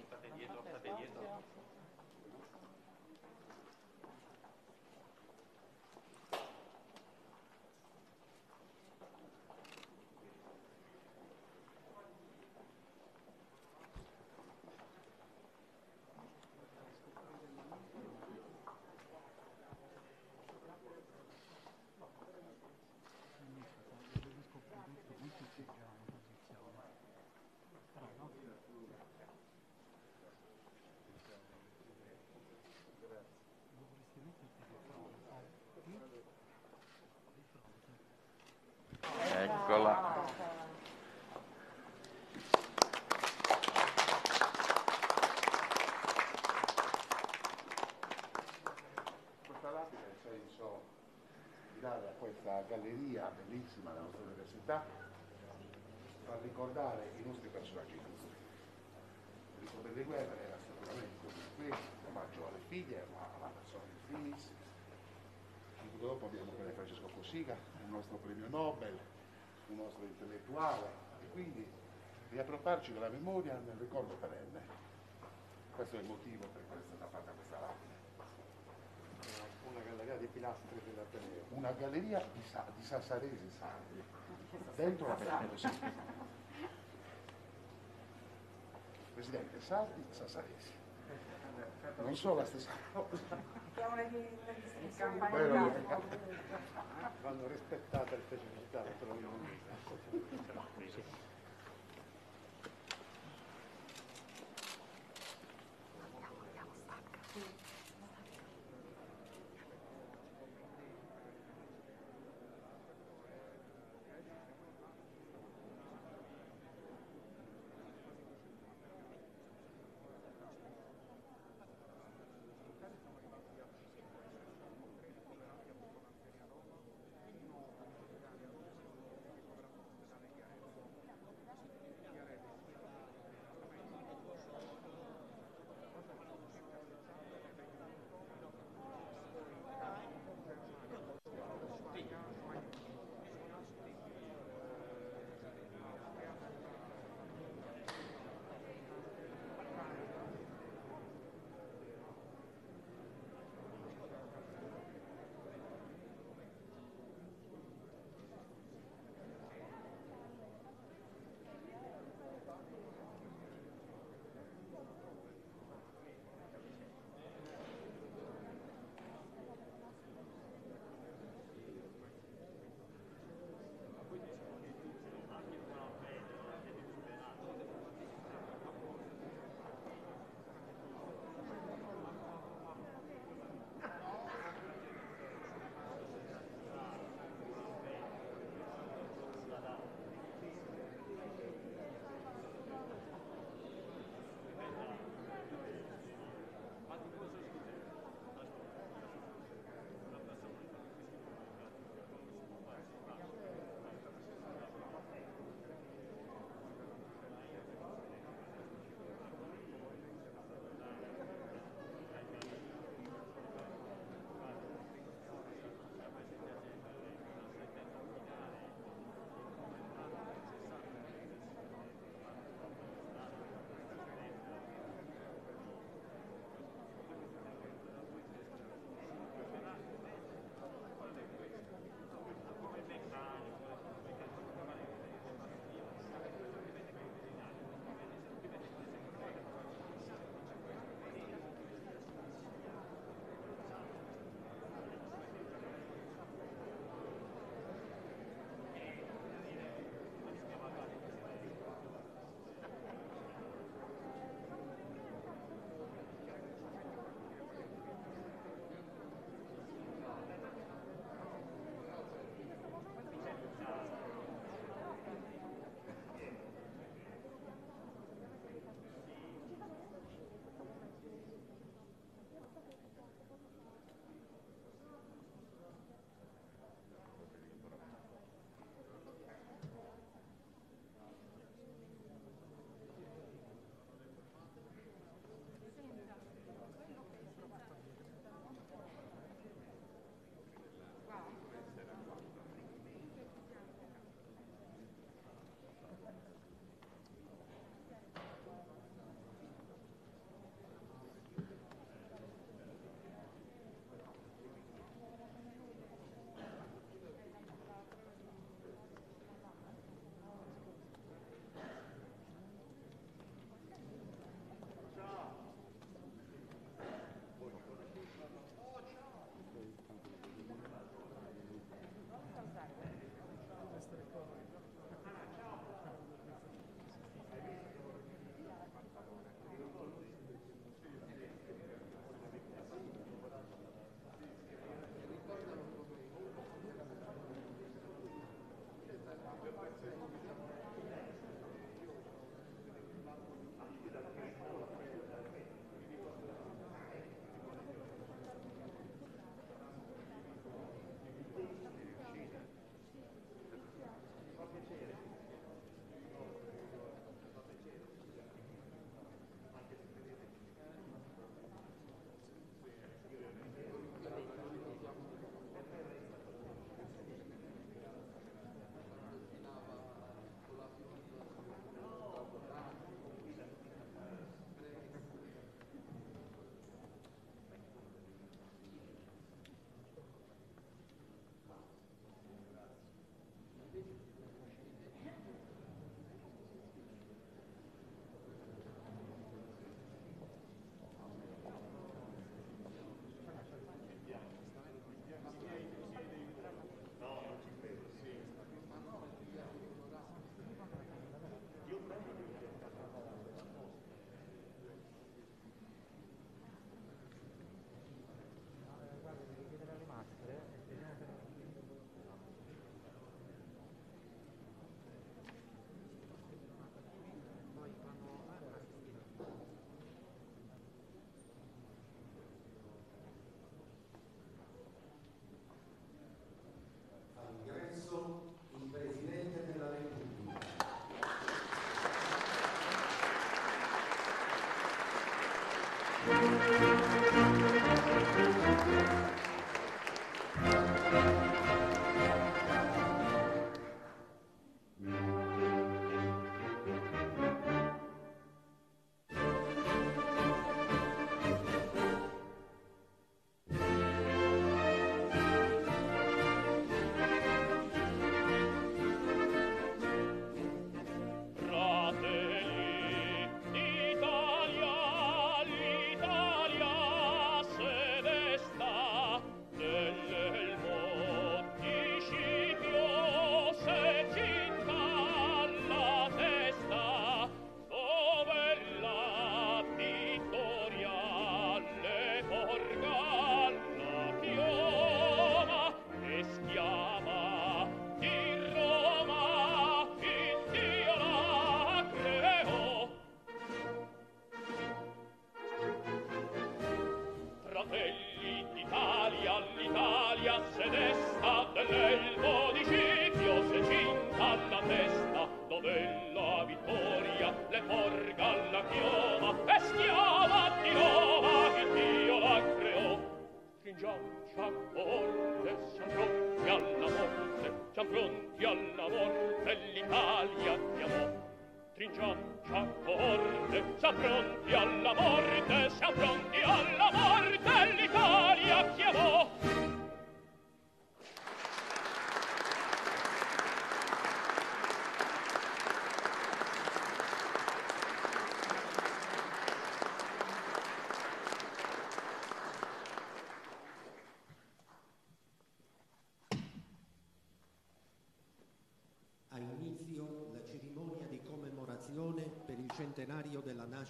está teniendo, está teniendo. galleria bellissima della nostra università per ricordare i nostri personaggi Il culturali. Enrico Berlinguer era sicuramente un omaggio alle figlie, ma alla persona di Finis. Subito dopo abbiamo Francesco Cossiga, il nostro premio Nobel, il nostro intellettuale, e quindi riappropriarci della memoria nel ricordo perenne. Questo è il motivo per cui è stata fatta questa rapida. Una galleria di pilastri dell'Ateneo. Una galleria di, Sa- di Sassarese Sardi. Dentro la Sassarese. Presidente Sardi, Sassaresi. Non so la stessa cosa. Vanno rispettate le specificità della trovino.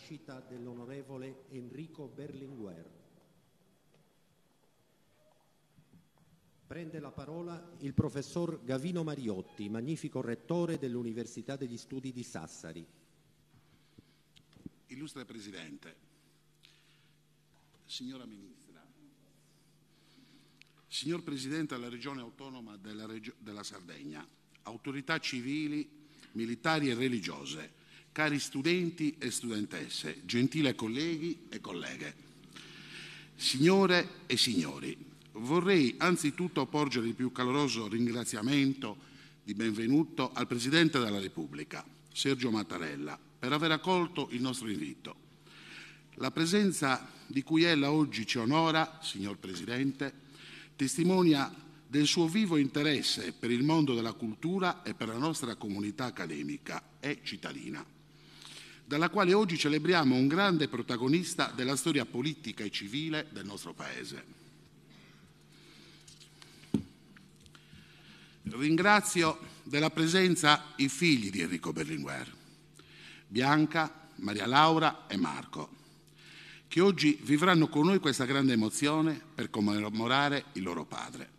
nascita dell'onorevole Enrico Berlinguer. Prende la parola il professor Gavino Mariotti, magnifico rettore dell'Università degli Studi di Sassari. Illustre Presidente, signora Ministra, signor Presidente della Regione Autonoma della, Regio della Sardegna, autorità civili, militari e religiose, cari studenti e studentesse, gentile colleghi e colleghe, signore e signori, vorrei anzitutto porgere il più caloroso ringraziamento di benvenuto al Presidente della Repubblica, Sergio Mattarella, per aver accolto il nostro invito. La presenza di cui ella oggi ci onora, signor Presidente, testimonia del suo vivo interesse per il mondo della cultura e per la nostra comunità accademica e cittadina dalla quale oggi celebriamo un grande protagonista della storia politica e civile del nostro Paese. Ringrazio della presenza i figli di Enrico Berlinguer, Bianca, Maria Laura e Marco, che oggi vivranno con noi questa grande emozione per commemorare il loro padre.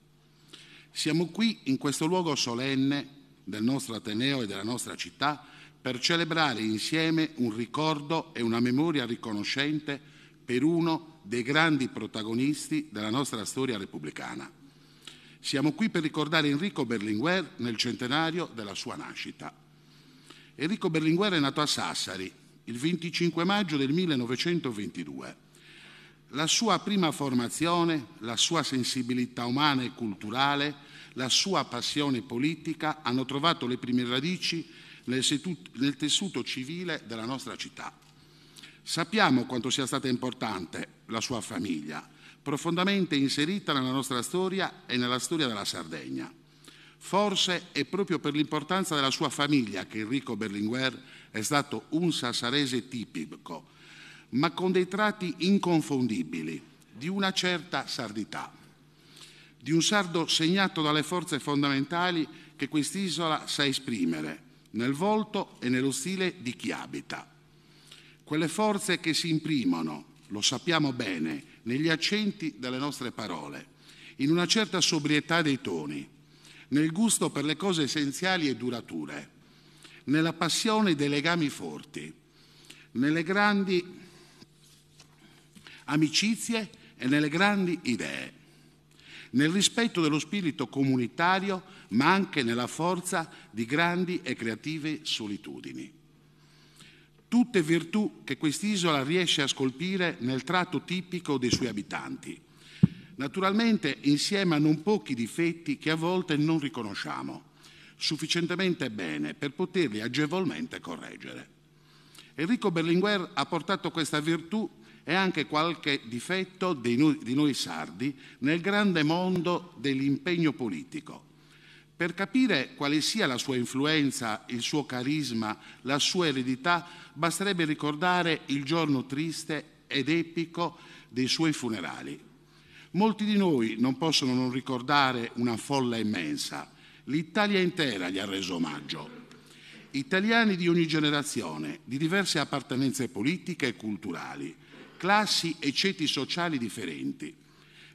Siamo qui in questo luogo solenne del nostro Ateneo e della nostra città per celebrare insieme un ricordo e una memoria riconoscente per uno dei grandi protagonisti della nostra storia repubblicana. Siamo qui per ricordare Enrico Berlinguer nel centenario della sua nascita. Enrico Berlinguer è nato a Sassari il 25 maggio del 1922. La sua prima formazione, la sua sensibilità umana e culturale, la sua passione politica hanno trovato le prime radici nel tessuto civile della nostra città. Sappiamo quanto sia stata importante la sua famiglia, profondamente inserita nella nostra storia e nella storia della Sardegna. Forse è proprio per l'importanza della sua famiglia che Enrico Berlinguer è stato un sassarese tipico, ma con dei tratti inconfondibili, di una certa sardità, di un sardo segnato dalle forze fondamentali che quest'isola sa esprimere, nel volto e nello stile di chi abita. Quelle forze che si imprimono, lo sappiamo bene, negli accenti delle nostre parole, in una certa sobrietà dei toni, nel gusto per le cose essenziali e durature, nella passione dei legami forti, nelle grandi amicizie e nelle grandi idee, nel rispetto dello spirito comunitario ma anche nella forza di grandi e creative solitudini. Tutte virtù che quest'isola riesce a scolpire nel tratto tipico dei suoi abitanti, naturalmente insieme a non pochi difetti che a volte non riconosciamo sufficientemente bene per poterli agevolmente correggere. Enrico Berlinguer ha portato questa virtù e anche qualche difetto di noi, di noi sardi nel grande mondo dell'impegno politico, per capire quale sia la sua influenza, il suo carisma, la sua eredità, basterebbe ricordare il giorno triste ed epico dei suoi funerali. Molti di noi non possono non ricordare una folla immensa. L'Italia intera gli ha reso omaggio. Italiani di ogni generazione, di diverse appartenenze politiche e culturali, classi e ceti sociali differenti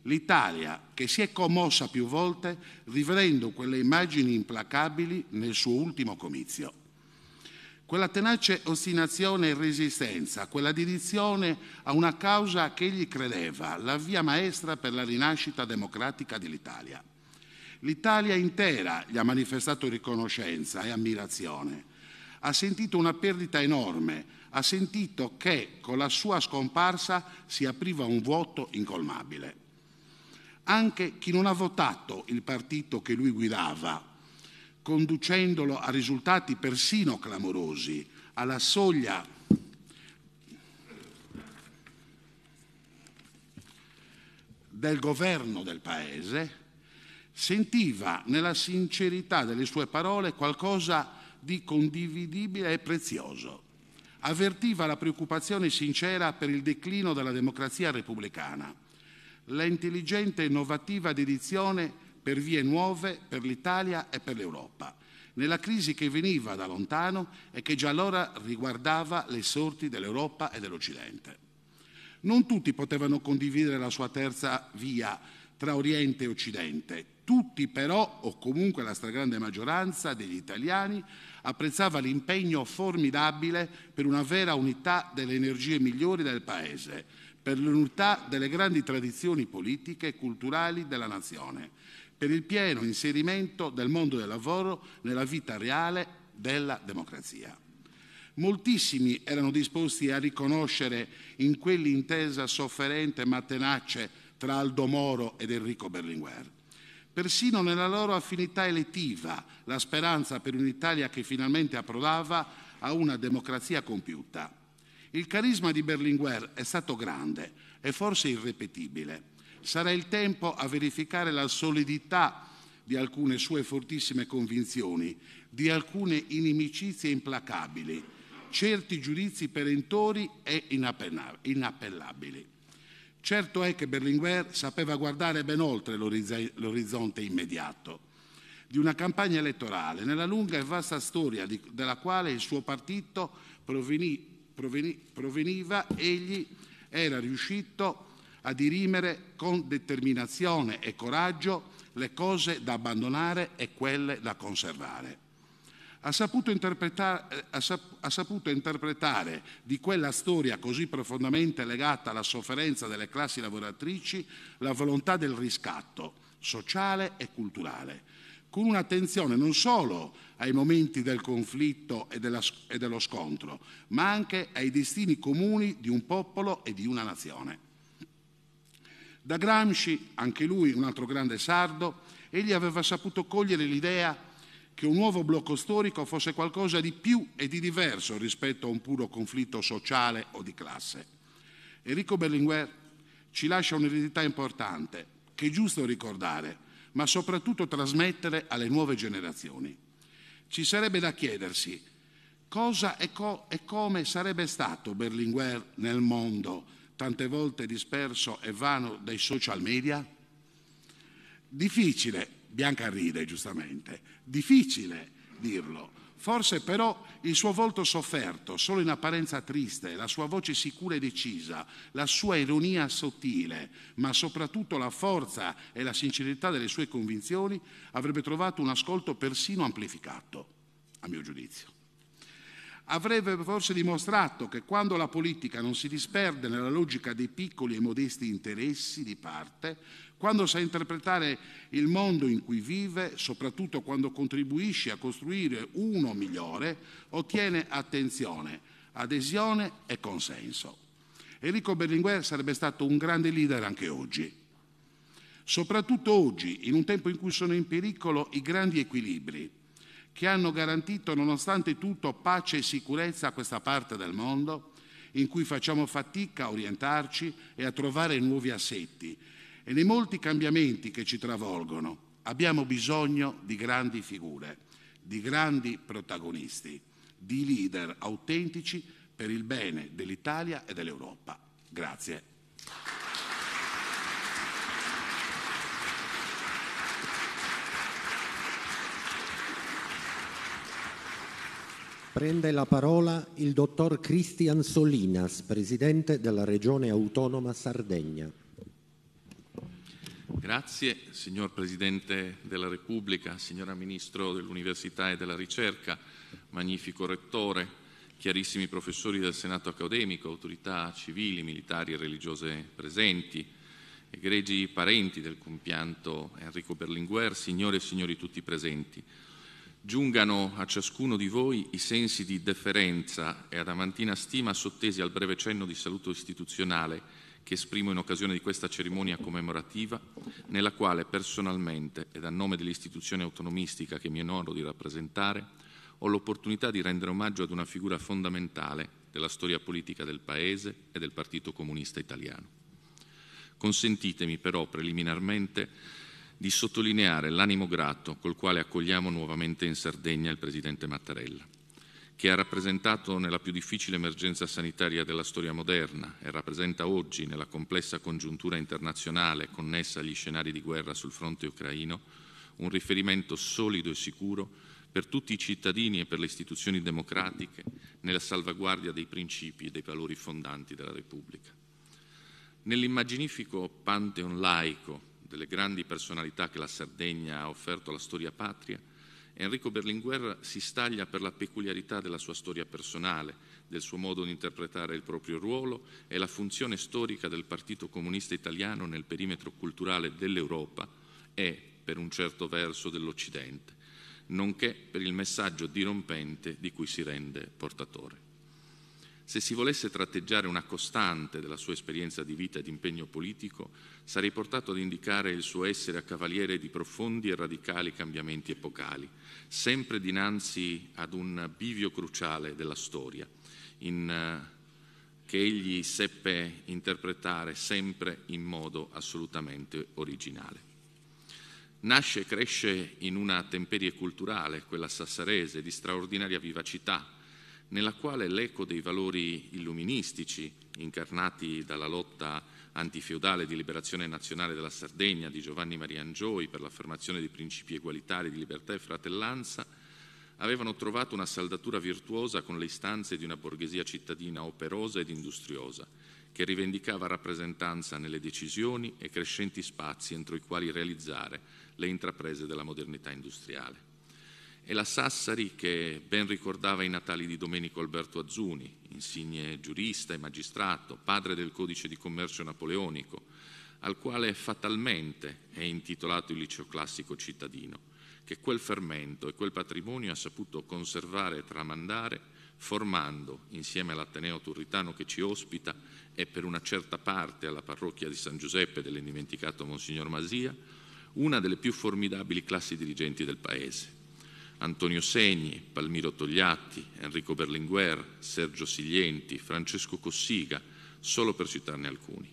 L'Italia, che si è commossa più volte, rivedendo quelle immagini implacabili nel suo ultimo comizio. Quella tenace ostinazione e resistenza, quella dedizione a una causa che egli credeva, la via maestra per la rinascita democratica dell'Italia. L'Italia intera gli ha manifestato riconoscenza e ammirazione. Ha sentito una perdita enorme, ha sentito che con la sua scomparsa si apriva un vuoto incolmabile anche chi non ha votato il partito che lui guidava, conducendolo a risultati persino clamorosi, alla soglia del governo del Paese, sentiva nella sincerità delle sue parole qualcosa di condividibile e prezioso. Avvertiva la preoccupazione sincera per il declino della democrazia repubblicana l'intelligente e innovativa dedizione per vie nuove per l'Italia e per l'Europa, nella crisi che veniva da lontano e che già allora riguardava le sorti dell'Europa e dell'Occidente. Non tutti potevano condividere la sua terza via tra Oriente e Occidente. Tutti però, o comunque la stragrande maggioranza degli italiani, apprezzava l'impegno formidabile per una vera unità delle energie migliori del Paese, per l'unità delle grandi tradizioni politiche e culturali della nazione, per il pieno inserimento del mondo del lavoro nella vita reale della democrazia. Moltissimi erano disposti a riconoscere in quell'intesa sofferente ma tenace tra Aldo Moro ed Enrico Berlinguer. Persino nella loro affinità elettiva, la speranza per un'Italia che finalmente approdava a una democrazia compiuta. Il carisma di Berlinguer è stato grande e forse irrepetibile. Sarà il tempo a verificare la solidità di alcune sue fortissime convinzioni, di alcune inimicizie implacabili, certi giudizi perentori e inappellabili. Certo è che Berlinguer sapeva guardare ben oltre l'orizzonte immediato di una campagna elettorale nella lunga e vasta storia di, della quale il suo partito provenì proveniva, egli era riuscito a dirimere con determinazione e coraggio le cose da abbandonare e quelle da conservare. Ha saputo, eh, ha, ha saputo, interpretare di quella storia così profondamente legata alla sofferenza delle classi lavoratrici la volontà del riscatto sociale e culturale, con un'attenzione non solo ai momenti del conflitto e, della, e, dello scontro, ma anche ai destini comuni di un popolo e di una nazione. Da Gramsci, anche lui un altro grande sardo, egli aveva saputo cogliere l'idea che un nuovo blocco storico fosse qualcosa di più e di diverso rispetto a un puro conflitto sociale o di classe. Enrico Berlinguer ci lascia un'eredità importante che è giusto ricordare ma soprattutto trasmettere alle nuove generazioni. Ci sarebbe da chiedersi cosa e, co- e come sarebbe stato Berlinguer nel mondo, tante volte disperso e vano dai social media? Difficile, Bianca ride giustamente, difficile dirlo Forse però il suo volto sofferto, solo in apparenza triste, la sua voce sicura e decisa, la sua ironia sottile, ma soprattutto la forza e la sincerità delle sue convinzioni, avrebbe trovato un ascolto persino amplificato, a mio giudizio. Avrebbe forse dimostrato che quando la politica non si disperde nella logica dei piccoli e modesti interessi di parte, quando sa interpretare il mondo in cui vive, soprattutto quando contribuisce a costruire uno migliore, ottiene attenzione, adesione e consenso. Enrico Berlinguer sarebbe stato un grande leader anche oggi. Soprattutto oggi, in un tempo in cui sono in pericolo i grandi equilibri che hanno garantito nonostante tutto pace e sicurezza a questa parte del mondo, in cui facciamo fatica a orientarci e a trovare nuovi assetti e nei molti cambiamenti che ci travolgono abbiamo bisogno di grandi figure, di grandi protagonisti, di leader autentici per il bene dell'Italia e dell'Europa. Grazie. Prende la parola il dottor Cristian Solinas, presidente della Regione Autonoma Sardegna. Grazie signor Presidente della Repubblica, signora Ministro dell'Università e della Ricerca, magnifico Rettore, chiarissimi professori del Senato accademico, autorità civili, militari e religiose presenti, egregi parenti del compianto Enrico Berlinguer, signore e signori tutti presenti. Giungano a ciascuno di voi i sensi di deferenza e adamantina stima sottesi al breve cenno di saluto istituzionale che esprimo in occasione di questa cerimonia commemorativa, nella quale personalmente ed a nome dell'istituzione autonomistica che mi onoro di rappresentare, ho l'opportunità di rendere omaggio ad una figura fondamentale della storia politica del Paese e del Partito Comunista Italiano. Consentitemi però preliminarmente di sottolineare l'animo grato col quale accogliamo nuovamente in Sardegna il Presidente Mattarella che ha rappresentato nella più difficile emergenza sanitaria della storia moderna e rappresenta oggi, nella complessa congiuntura internazionale connessa agli scenari di guerra sul fronte ucraino, un riferimento solido e sicuro per tutti i cittadini e per le istituzioni democratiche nella salvaguardia dei principi e dei valori fondanti della Repubblica. Nell'immaginifico pantheon laico delle grandi personalità che la Sardegna ha offerto alla storia patria, Enrico Berlinguer si staglia per la peculiarità della sua storia personale, del suo modo di interpretare il proprio ruolo e la funzione storica del Partito Comunista Italiano nel perimetro culturale dell'Europa e, per un certo verso, dell'Occidente, nonché per il messaggio dirompente di cui si rende portatore. Se si volesse tratteggiare una costante della sua esperienza di vita e di impegno politico, sarei portato ad indicare il suo essere a cavaliere di profondi e radicali cambiamenti epocali, sempre dinanzi ad un bivio cruciale della storia, in, eh, che egli seppe interpretare sempre in modo assolutamente originale. Nasce e cresce in una temperie culturale, quella sassarese, di straordinaria vivacità, nella quale l'eco dei valori illuministici incarnati dalla lotta antifeudale di liberazione nazionale della Sardegna di Giovanni Maria Angioi per l'affermazione dei principi egualitari di libertà e fratellanza, avevano trovato una saldatura virtuosa con le istanze di una borghesia cittadina operosa ed industriosa, che rivendicava rappresentanza nelle decisioni e crescenti spazi entro i quali realizzare le intraprese della modernità industriale e la Sassari che ben ricordava i natali di Domenico Alberto Azzuni, insigne giurista e magistrato, padre del codice di commercio napoleonico, al quale fatalmente è intitolato il liceo classico cittadino, che quel fermento e quel patrimonio ha saputo conservare e tramandare, formando, insieme all'Ateneo Turritano che ci ospita e per una certa parte alla parrocchia di San Giuseppe dell'indimenticato Monsignor Masia, una delle più formidabili classi dirigenti del Paese Antonio Segni, Palmiro Togliatti, Enrico Berlinguer, Sergio Siglienti, Francesco Cossiga, solo per citarne alcuni.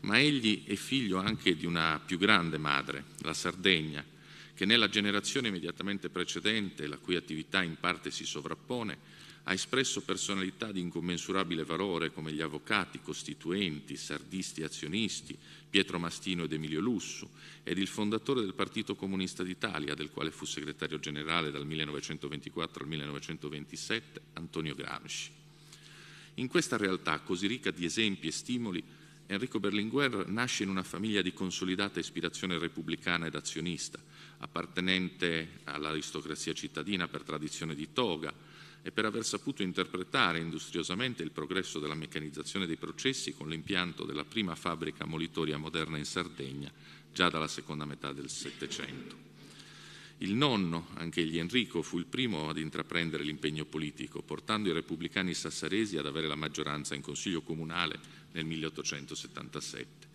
Ma egli è figlio anche di una più grande madre, la Sardegna, che nella generazione immediatamente precedente, la cui attività in parte si sovrappone, ha espresso personalità di incommensurabile valore come gli avvocati, costituenti, sardisti e azionisti, Pietro Mastino ed Emilio Lussu, ed il fondatore del Partito Comunista d'Italia, del quale fu segretario generale dal 1924 al 1927, Antonio Gramsci. In questa realtà così ricca di esempi e stimoli, Enrico Berlinguer nasce in una famiglia di consolidata ispirazione repubblicana ed azionista, appartenente all'aristocrazia cittadina per tradizione di toga, e per aver saputo interpretare industriosamente il progresso della meccanizzazione dei processi con l'impianto della prima fabbrica molitoria moderna in Sardegna già dalla seconda metà del Settecento. Il nonno, anche egli Enrico, fu il primo ad intraprendere l'impegno politico, portando i repubblicani sassaresi ad avere la maggioranza in Consiglio Comunale nel 1877.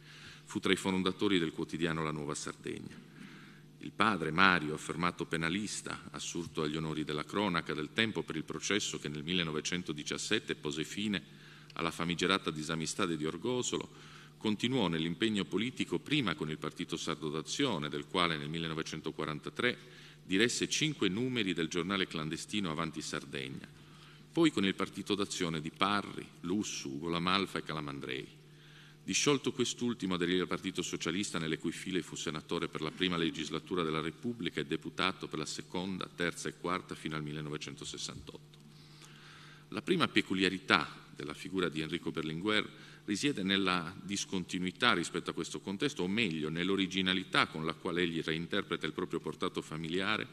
Fu tra i fondatori del quotidiano La Nuova Sardegna. Il padre, Mario, affermato penalista, assurto agli onori della cronaca del tempo per il processo che nel 1917 pose fine alla famigerata disamistà di Orgosolo, continuò nell'impegno politico prima con il Partito Sardo d'Azione, del quale nel 1943 diresse cinque numeri del giornale clandestino Avanti Sardegna, poi con il Partito d'Azione di Parri, Lussu, Ugo Lamalfa e Calamandrei. Disciolto quest'ultimo aderì al Partito Socialista nelle cui file fu senatore per la prima legislatura della Repubblica e deputato per la seconda, terza e quarta fino al 1968. La prima peculiarità della figura di Enrico Berlinguer risiede nella discontinuità rispetto a questo contesto, o meglio nell'originalità con la quale egli reinterpreta il proprio portato familiare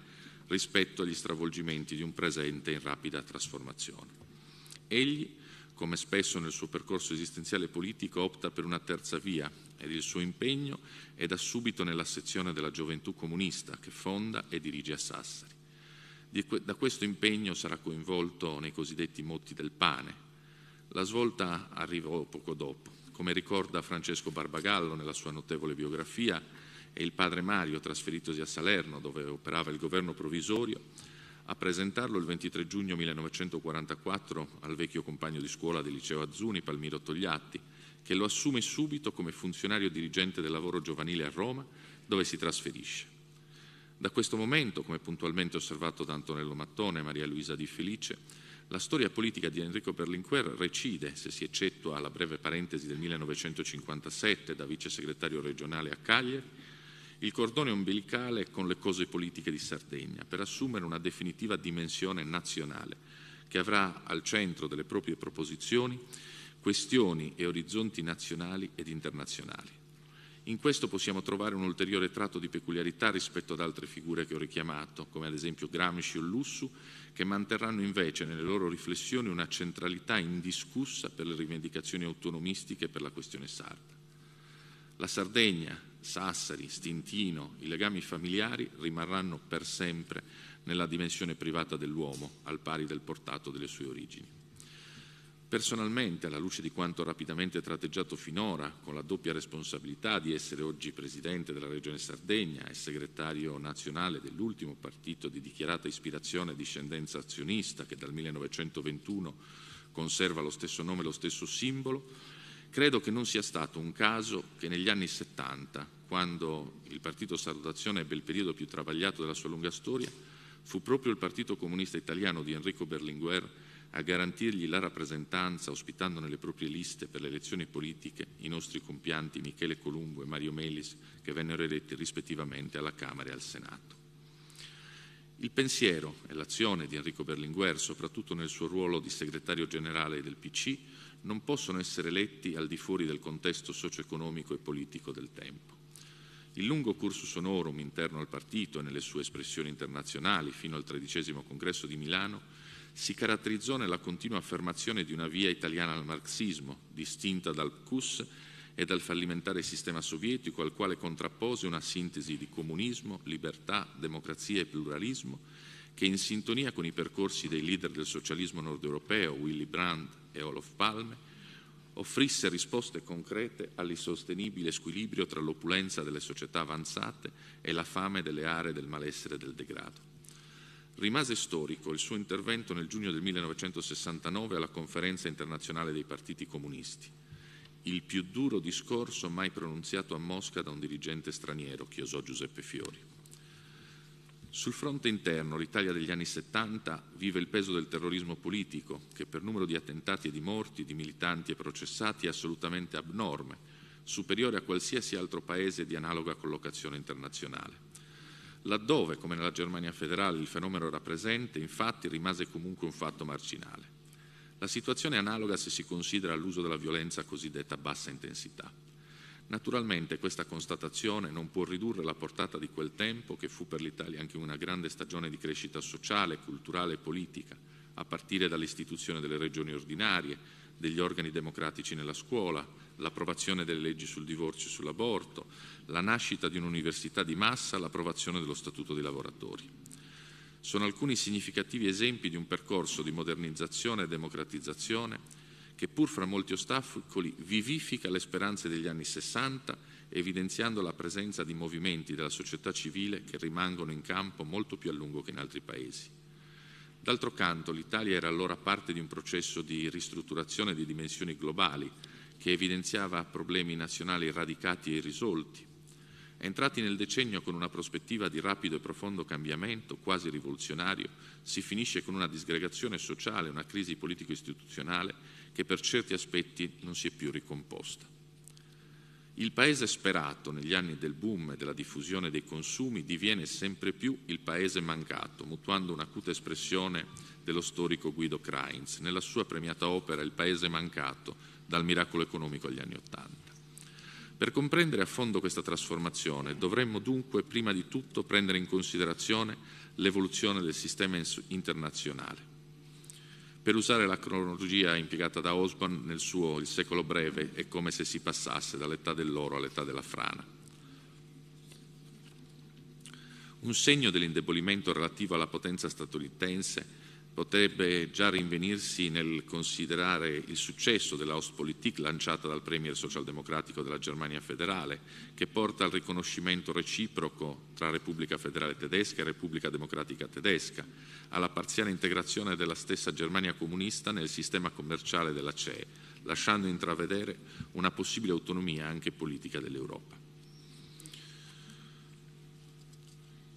rispetto agli stravolgimenti di un presente in rapida trasformazione. Egli come spesso nel suo percorso esistenziale e politico, opta per una terza via ed il suo impegno è da subito nella sezione della gioventù comunista che fonda e dirige a Sassari. Da questo impegno sarà coinvolto nei cosiddetti motti del pane. La svolta arrivò poco dopo. Come ricorda Francesco Barbagallo nella sua notevole biografia, e il padre Mario, trasferitosi a Salerno, dove operava il governo provvisorio, a presentarlo il 23 giugno 1944 al vecchio compagno di scuola del liceo Azzuni, Palmiro Togliatti, che lo assume subito come funzionario dirigente del lavoro giovanile a Roma, dove si trasferisce. Da questo momento, come puntualmente osservato da Antonello Mattone e Maria Luisa Di Felice, la storia politica di Enrico Berlinguer recide, se si eccettua la breve parentesi del 1957 da vice segretario regionale a Cagliari, il cordone umbilicale con le cose politiche di Sardegna per assumere una definitiva dimensione nazionale che avrà al centro delle proprie proposizioni questioni e orizzonti nazionali ed internazionali. In questo possiamo trovare un ulteriore tratto di peculiarità rispetto ad altre figure che ho richiamato, come ad esempio Gramsci o Lussu, che manterranno invece nelle loro riflessioni una centralità indiscussa per le rivendicazioni autonomistiche per la questione sarda. La Sardegna, Sassari, Stintino, i legami familiari rimarranno per sempre nella dimensione privata dell'uomo, al pari del portato delle sue origini. Personalmente, alla luce di quanto rapidamente tratteggiato finora, con la doppia responsabilità di essere oggi Presidente della Regione Sardegna e segretario nazionale dell'ultimo partito di dichiarata ispirazione e discendenza azionista che dal 1921 conserva lo stesso nome e lo stesso simbolo, Credo che non sia stato un caso che negli anni 70, quando il partito Sardazione ebbe il periodo più travagliato della sua lunga storia, fu proprio il Partito Comunista Italiano di Enrico Berlinguer a garantirgli la rappresentanza ospitando nelle proprie liste per le elezioni politiche i nostri compianti Michele Columbo e Mario Melis che vennero eletti rispettivamente alla Camera e al Senato. Il pensiero e l'azione di Enrico Berlinguer, soprattutto nel suo ruolo di segretario generale del PC, non possono essere letti al di fuori del contesto socio-economico e politico del tempo. Il lungo cursus honorum interno al partito e nelle sue espressioni internazionali fino al tredicesimo congresso di Milano si caratterizzò nella continua affermazione di una via italiana al marxismo, distinta dal CUS e dal fallimentare sistema sovietico al quale contrappose una sintesi di comunismo, libertà, democrazia e pluralismo che in sintonia con i percorsi dei leader del socialismo nordeuropeo Willy Brandt e Olof Palme, offrisse risposte concrete all'insostenibile squilibrio tra l'opulenza delle società avanzate e la fame delle aree del malessere e del degrado. Rimase storico il suo intervento nel giugno del 1969 alla conferenza internazionale dei partiti comunisti, il più duro discorso mai pronunziato a Mosca da un dirigente straniero, chiosò Giuseppe Fiori. Sul fronte interno l'Italia degli anni 70 vive il peso del terrorismo politico, che per numero di attentati e di morti, di militanti e processati è assolutamente abnorme, superiore a qualsiasi altro paese di analoga collocazione internazionale. Laddove, come nella Germania federale, il fenomeno era presente, infatti rimase comunque un fatto marginale. La situazione è analoga se si considera l'uso della violenza cosiddetta a bassa intensità. Naturalmente questa constatazione non può ridurre la portata di quel tempo che fu per l'Italia anche una grande stagione di crescita sociale, culturale e politica, a partire dall'istituzione delle regioni ordinarie, degli organi democratici nella scuola, l'approvazione delle leggi sul divorzio e sull'aborto, la nascita di un'università di massa, l'approvazione dello Statuto dei lavoratori. Sono alcuni significativi esempi di un percorso di modernizzazione e democratizzazione che pur fra molti ostacoli vivifica le speranze degli anni 60 evidenziando la presenza di movimenti della società civile che rimangono in campo molto più a lungo che in altri paesi. D'altro canto l'Italia era allora parte di un processo di ristrutturazione di dimensioni globali che evidenziava problemi nazionali radicati e irrisolti. Entrati nel decennio con una prospettiva di rapido e profondo cambiamento, quasi rivoluzionario, si finisce con una disgregazione sociale, una crisi politico-istituzionale che per certi aspetti non si è più ricomposta. Il paese sperato negli anni del boom e della diffusione dei consumi diviene sempre più il paese mancato, mutuando un'acuta espressione dello storico Guido Krainz nella sua premiata opera Il paese mancato, dal miracolo economico agli anni Ottanta. Per comprendere a fondo questa trasformazione dovremmo dunque prima di tutto prendere in considerazione l'evoluzione del sistema internazionale. Per usare la cronologia impiegata da Osborne nel suo Il secolo breve è come se si passasse dall'età dell'oro all'età della frana. Un segno dell'indebolimento relativo alla potenza statunitense potrebbe già rinvenirsi nel considerare il successo della Ostpolitik lanciata dal Premier socialdemocratico della Germania federale, che porta al riconoscimento reciproco tra Repubblica federale tedesca e Repubblica democratica tedesca, alla parziale integrazione della stessa Germania comunista nel sistema commerciale della CE, lasciando intravedere una possibile autonomia anche politica dell'Europa.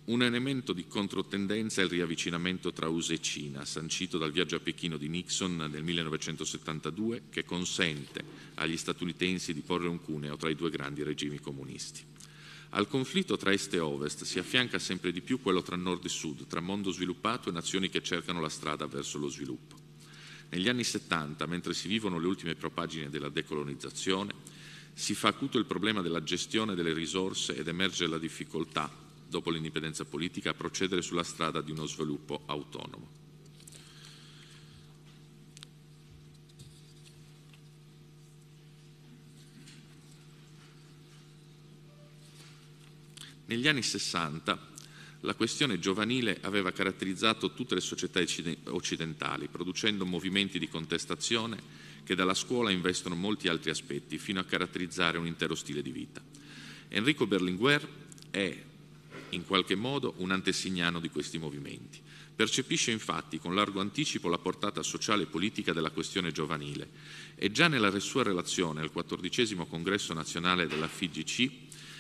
Un elemento di controtendenza è il riavvicinamento tra USA e Cina, sancito dal viaggio a Pechino di Nixon nel 1972, che consente agli statunitensi di porre un cuneo tra i due grandi regimi comunisti. Al conflitto tra Est e Ovest si affianca sempre di più quello tra Nord e Sud, tra mondo sviluppato e nazioni che cercano la strada verso lo sviluppo. Negli anni 70, mentre si vivono le ultime propagine della decolonizzazione, si fa acuto il problema della gestione delle risorse ed emerge la difficoltà dopo l'indipendenza politica, a procedere sulla strada di uno sviluppo autonomo. Negli anni 60 la questione giovanile aveva caratterizzato tutte le società occidentali, producendo movimenti di contestazione che dalla scuola investono molti altri aspetti, fino a caratterizzare un intero stile di vita. Enrico Berlinguer è in qualche modo un antesignano di questi movimenti. Percepisce infatti con largo anticipo la portata sociale e politica della questione giovanile e già nella sua relazione al 14 Congresso Nazionale della FIGC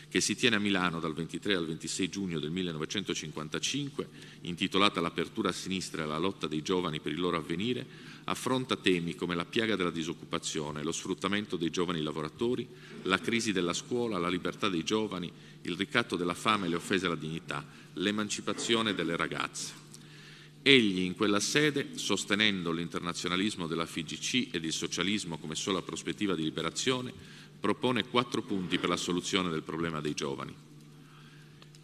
che si tiene a Milano dal 23 al 26 giugno del 1955, intitolata L'apertura a sinistra e la lotta dei giovani per il loro avvenire, affronta temi come la piaga della disoccupazione, lo sfruttamento dei giovani lavoratori, la crisi della scuola, la libertà dei giovani, il ricatto della fame e le offese alla dignità, l'emancipazione delle ragazze. Egli in quella sede, sostenendo l'internazionalismo della FIGC ed il socialismo come sola prospettiva di liberazione, propone quattro punti per la soluzione del problema dei giovani.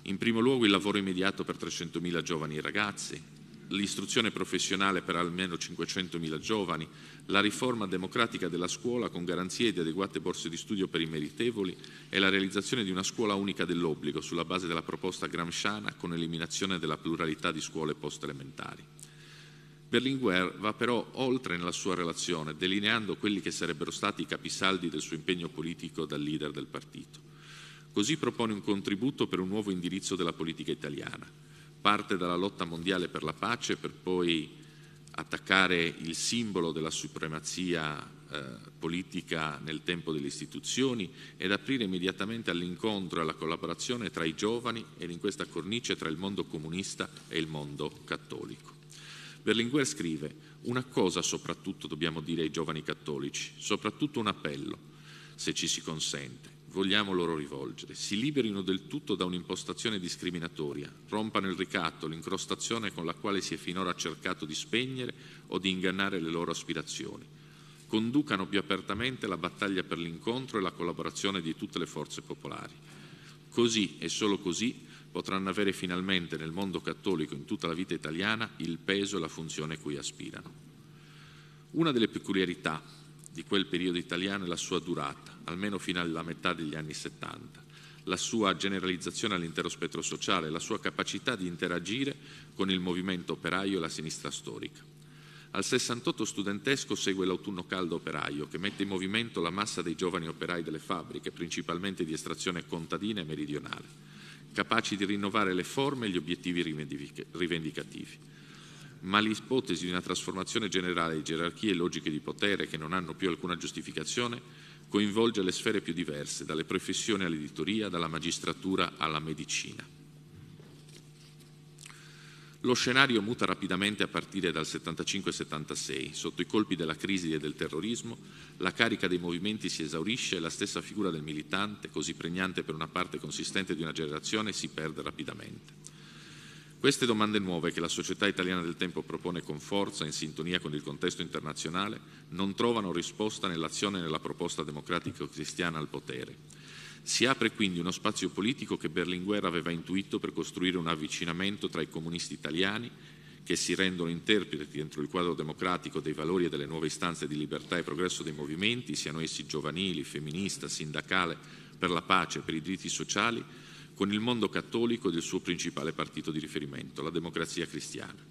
In primo luogo il lavoro immediato per 300.000 giovani e ragazzi, l'istruzione professionale per almeno 500.000 giovani, la riforma democratica della scuola con garanzie di adeguate borse di studio per i meritevoli e la realizzazione di una scuola unica dell'obbligo sulla base della proposta gramsciana con eliminazione della pluralità di scuole post-elementari. Berlinguer va però oltre nella sua relazione, delineando quelli che sarebbero stati i capisaldi del suo impegno politico da leader del partito. Così propone un contributo per un nuovo indirizzo della politica italiana, parte dalla lotta mondiale per la pace per poi attaccare il simbolo della supremazia eh, politica nel tempo delle istituzioni ed aprire immediatamente all'incontro e alla collaborazione tra i giovani ed in questa cornice tra il mondo comunista e il mondo cattolico. Berlinguer scrive una cosa soprattutto dobbiamo dire ai giovani cattolici, soprattutto un appello, se ci si consente vogliamo loro rivolgere. Si liberino del tutto da un'impostazione discriminatoria, rompano il ricatto, l'incrostazione con la quale si è finora cercato di spegnere o di ingannare le loro aspirazioni. Conducano più apertamente la battaglia per l'incontro e la collaborazione di tutte le forze popolari. Così e solo così potranno avere finalmente nel mondo cattolico, in tutta la vita italiana, il peso e la funzione cui aspirano. Una delle peculiarità di quel periodo italiano è la sua durata almeno fino alla metà degli anni 70 la sua generalizzazione all'intero spettro sociale, la sua capacità di interagire con il movimento operaio e la sinistra storica. Al 68 studentesco segue l'autunno caldo operaio, che mette in movimento la massa dei giovani operai delle fabbriche, principalmente di estrazione contadina e meridionale, capaci di rinnovare le forme e gli obiettivi rivendicativi. Ma l'ipotesi di una trasformazione generale di gerarchie e logiche di potere che non hanno più alcuna giustificazione coinvolge le sfere più diverse, dalle professioni all'editoria, dalla magistratura alla medicina. Lo scenario muta rapidamente a partire dal 75-76. Sotto i colpi della crisi e del terrorismo, la carica dei movimenti si esaurisce e la stessa figura del militante, così pregnante per una parte consistente di una generazione, si perde rapidamente. Queste domande nuove che la società italiana del tempo propone con forza, in sintonia con il contesto internazionale, non trovano risposta nell'azione e nella proposta democratico-cristiana al potere. Si apre quindi uno spazio politico che Berlinguer aveva intuito per costruire un avvicinamento tra i comunisti italiani, che si rendono interpreti dentro il quadro democratico dei valori e delle nuove istanze di libertà e progresso dei movimenti, siano essi giovanili, femminista, sindacale, per la pace, per i diritti sociali, con il mondo cattolico del suo principale partito di riferimento, la democrazia cristiana.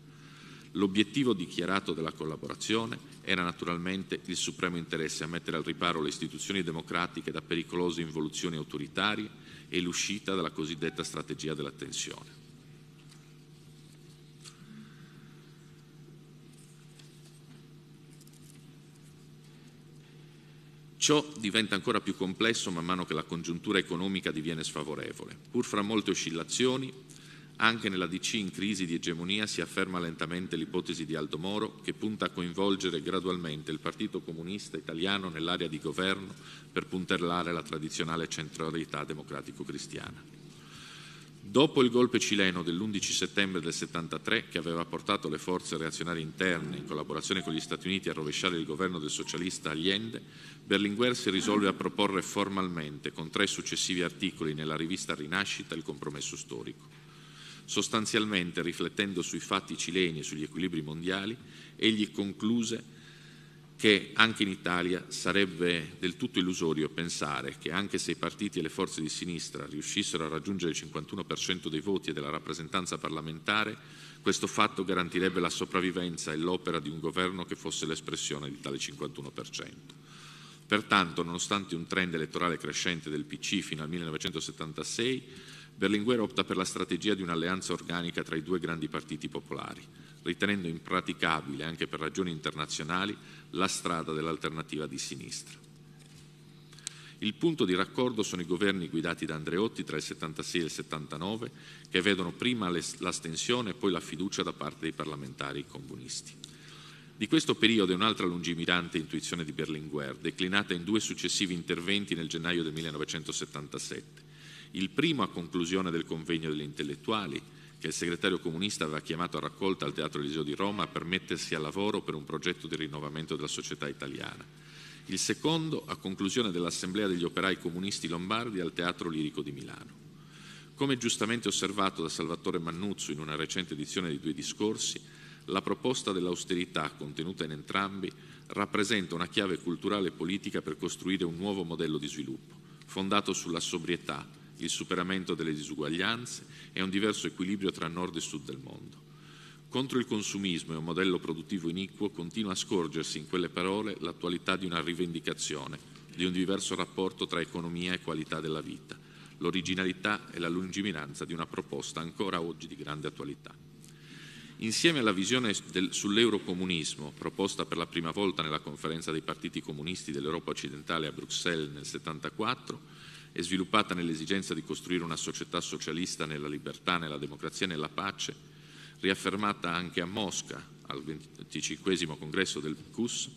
L'obiettivo dichiarato della collaborazione era naturalmente il supremo interesse a mettere al riparo le istituzioni democratiche da pericolose involuzioni autoritarie e l'uscita dalla cosiddetta strategia della tensione. Ciò diventa ancora più complesso man mano che la congiuntura economica diviene sfavorevole. Pur fra molte oscillazioni, anche nella DC in crisi di egemonia si afferma lentamente l'ipotesi di Aldo Moro che punta a coinvolgere gradualmente il Partito Comunista Italiano nell'area di governo per puntellare la tradizionale centralità democratico-cristiana. Dopo il golpe cileno dell'11 settembre del 73, che aveva portato le forze reazionarie interne, in collaborazione con gli Stati Uniti, a rovesciare il governo del socialista Allende, Berlinguer si risolve a proporre formalmente, con tre successivi articoli nella rivista Rinascita, il compromesso storico. Sostanzialmente, riflettendo sui fatti cileni e sugli equilibri mondiali, egli concluse che anche in Italia sarebbe del tutto illusorio pensare che anche se i partiti e le forze di sinistra riuscissero a raggiungere il 51% dei voti e della rappresentanza parlamentare, questo fatto garantirebbe la sopravvivenza e l'opera di un governo che fosse l'espressione di tale 51%. Pertanto, nonostante un trend elettorale crescente del PC fino al 1976, Berlinguer opta per la strategia di un'alleanza organica tra i due grandi partiti popolari, ritenendo impraticabile anche per ragioni internazionali la strada dell'alternativa di sinistra. Il punto di raccordo sono i governi guidati da Andreotti tra il 76 e il 79 che vedono prima l'astensione e poi la fiducia da parte dei parlamentari comunisti. Di questo periodo è un'altra lungimirante intuizione di Berlinguer, declinata in due successivi interventi nel gennaio del 1977. Il primo a conclusione del convegno degli intellettuali, che il segretario comunista aveva chiamato a raccolta al Teatro Eliseo di Roma per mettersi al lavoro per un progetto di rinnovamento della società italiana. Il secondo a conclusione dell'Assemblea degli operai comunisti lombardi al Teatro Lirico di Milano. Come giustamente osservato da Salvatore Mannuzzo in una recente edizione di due discorsi, la proposta dell'austerità contenuta in entrambi rappresenta una chiave culturale e politica per costruire un nuovo modello di sviluppo, fondato sulla sobrietà, il superamento delle disuguaglianze e un diverso equilibrio tra nord e sud del mondo. Contro il consumismo e un modello produttivo iniquo continua a scorgersi in quelle parole l'attualità di una rivendicazione, di un diverso rapporto tra economia e qualità della vita, l'originalità e la lungimiranza di una proposta ancora oggi di grande attualità. Insieme alla visione sull'eurocomunismo, proposta per la prima volta nella conferenza dei partiti comunisti dell'Europa occidentale a Bruxelles nel 1974, è sviluppata nell'esigenza di costruire una società socialista nella libertà, nella democrazia e nella pace, riaffermata anche a Mosca al 25 congresso del CUS,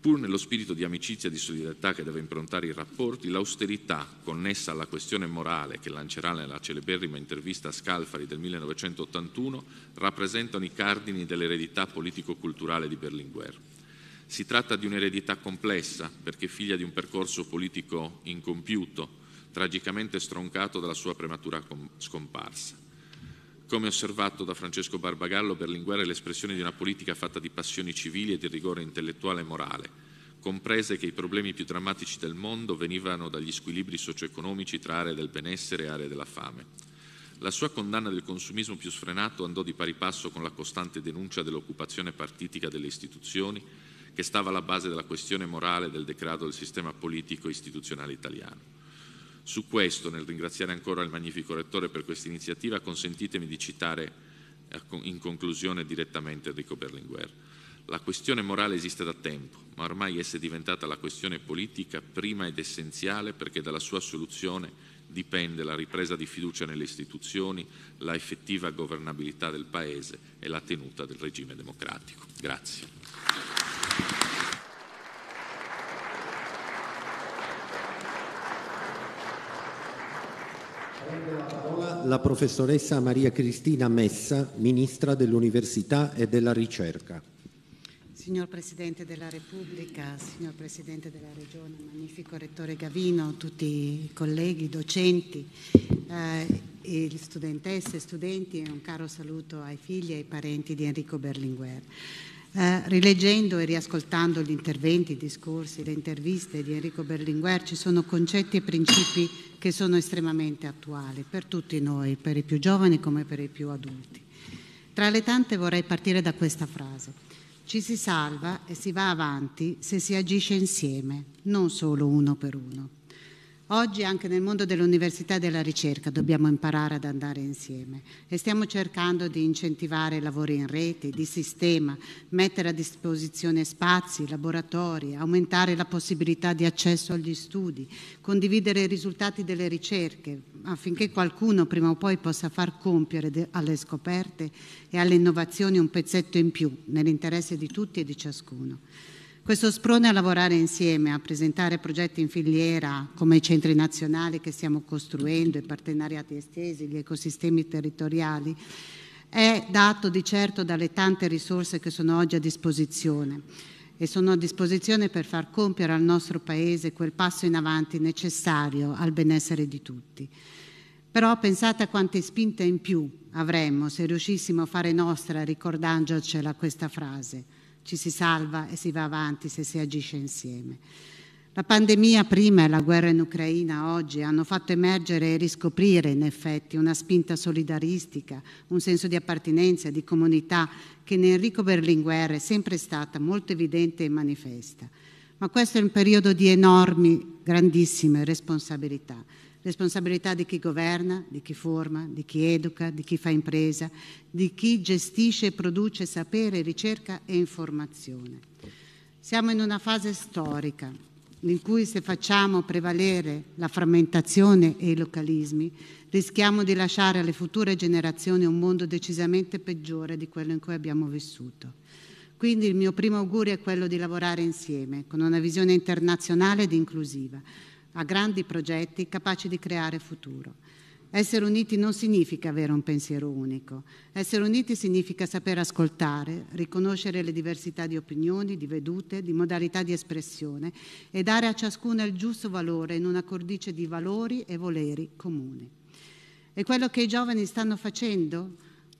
pur nello spirito di amicizia e di solidarietà che deve improntare i rapporti, l'austerità connessa alla questione morale che lancerà nella celeberrima intervista a Scalfari del 1981 rappresentano i cardini dell'eredità politico-culturale di Berlinguer. Si tratta di un'eredità complessa, perché figlia di un percorso politico incompiuto, tragicamente stroncato dalla sua prematura scomparsa. Come osservato da Francesco Barbagallo, Berlinguer è l'espressione di una politica fatta di passioni civili e di rigore intellettuale e morale, comprese che i problemi più drammatici del mondo venivano dagli squilibri socio-economici tra aree del benessere e aree della fame. La sua condanna del consumismo più sfrenato andò di pari passo con la costante denuncia dell'occupazione partitica delle istituzioni, che stava alla base della questione morale del degrado del sistema politico istituzionale italiano. Su questo, nel ringraziare ancora il magnifico Rettore per questa iniziativa, consentitemi di citare eh, in conclusione direttamente Enrico Berlinguer. La questione morale esiste da tempo, ma ormai essa è diventata la questione politica prima ed essenziale perché dalla sua soluzione dipende la ripresa di fiducia nelle istituzioni, la effettiva governabilità del Paese e la tenuta del regime democratico. Grazie. la professoressa Maria Cristina Messa, Ministra dell'Università e della Ricerca. Signor Presidente della Repubblica, signor Presidente della Regione, magnifico Rettore Gavino, tutti i colleghi, docenti, eh, studentesse e studenti e un caro saluto ai figli e ai parenti di Enrico Berlinguer. Eh, rileggendo e riascoltando gli interventi, i discorsi, le interviste di Enrico Berlinguer, ci sono concetti e principi che sono estremamente attuali per tutti noi, per i più giovani come per i più adulti. Tra le tante vorrei partire da questa frase. Ci si salva e si va avanti se si agisce insieme, non solo uno per uno. Oggi anche nel mondo dell'università e della ricerca dobbiamo imparare ad andare insieme e stiamo cercando di incentivare lavori in rete, di sistema, mettere a disposizione spazi, laboratori, aumentare la possibilità di accesso agli studi, condividere i risultati delle ricerche affinché qualcuno prima o poi possa far compiere alle scoperte e alle innovazioni un pezzetto in più nell'interesse di tutti e di ciascuno. Questo sprone a lavorare insieme, a presentare progetti in filiera come i centri nazionali che stiamo costruendo, i partenariati estesi, gli ecosistemi territoriali, è dato di certo dalle tante risorse che sono oggi a disposizione e sono a disposizione per far compiere al nostro Paese quel passo in avanti necessario al benessere di tutti. Però pensate a quante spinte in più avremmo se riuscissimo a fare nostra ricordandocela cioè questa frase ci si salva e si va avanti se si agisce insieme. La pandemia prima e la guerra in Ucraina oggi hanno fatto emergere e riscoprire in effetti una spinta solidaristica, un senso di appartenenza, di comunità che in Enrico Berlinguer è sempre stata molto evidente e manifesta. Ma questo è un periodo di enormi, grandissime responsabilità responsabilità di chi governa, di chi forma, di chi educa, di chi fa impresa, di chi gestisce e produce sapere, ricerca e informazione. Siamo in una fase storica in cui se facciamo prevalere la frammentazione e i localismi, rischiamo di lasciare alle future generazioni un mondo decisamente peggiore di quello in cui abbiamo vissuto. Quindi il mio primo augurio è quello di lavorare insieme, con una visione internazionale ed inclusiva, a grandi progetti capaci di creare futuro. Essere uniti non significa avere un pensiero unico, essere uniti significa saper ascoltare, riconoscere le diversità di opinioni, di vedute, di modalità di espressione e dare a ciascuna il giusto valore in una cordice di valori e voleri comuni. E quello che i giovani stanno facendo?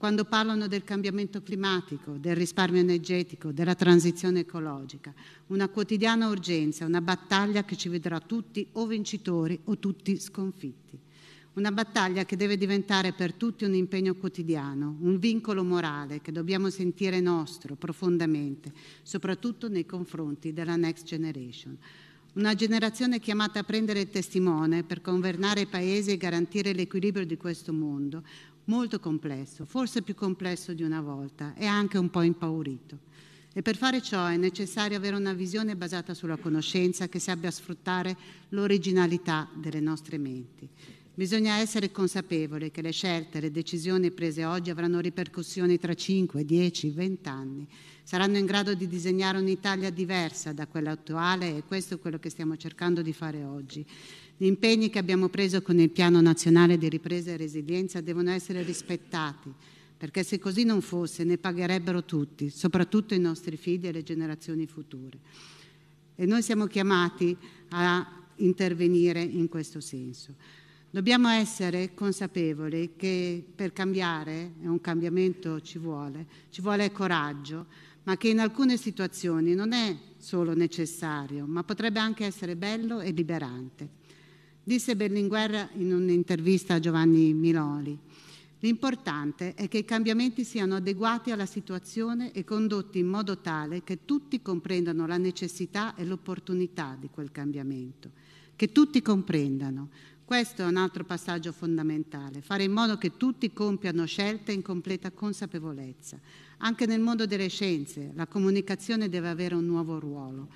quando parlano del cambiamento climatico, del risparmio energetico, della transizione ecologica. Una quotidiana urgenza, una battaglia che ci vedrà tutti o vincitori o tutti sconfitti. Una battaglia che deve diventare per tutti un impegno quotidiano, un vincolo morale che dobbiamo sentire nostro profondamente, soprattutto nei confronti della Next Generation. Una generazione chiamata a prendere il testimone per governare i paesi e garantire l'equilibrio di questo mondo, molto complesso, forse più complesso di una volta e anche un po' impaurito. E per fare ciò è necessario avere una visione basata sulla conoscenza che sappia sfruttare l'originalità delle nostre menti. Bisogna essere consapevoli che le scelte, le decisioni prese oggi avranno ripercussioni tra 5, 10, 20 anni. Saranno in grado di disegnare un'Italia diversa da quella attuale e questo è quello che stiamo cercando di fare oggi. Gli impegni che abbiamo preso con il Piano Nazionale di Ripresa e Resilienza devono essere rispettati, perché se così non fosse ne pagherebbero tutti, soprattutto i nostri figli e le generazioni future. E noi siamo chiamati a intervenire in questo senso. Dobbiamo essere consapevoli che per cambiare, e un cambiamento ci vuole, ci vuole coraggio, ma che in alcune situazioni non è solo necessario, ma potrebbe anche essere bello e liberante. Disse Berlinguer in un'intervista a Giovanni Miloli. L'importante è che i cambiamenti siano adeguati alla situazione e condotti in modo tale che tutti comprendano la necessità e l'opportunità di quel cambiamento. Che tutti comprendano. Questo è un altro passaggio fondamentale, fare in modo che tutti compiano scelte in completa consapevolezza. Anche nel mondo delle scienze la comunicazione deve avere un nuovo ruolo.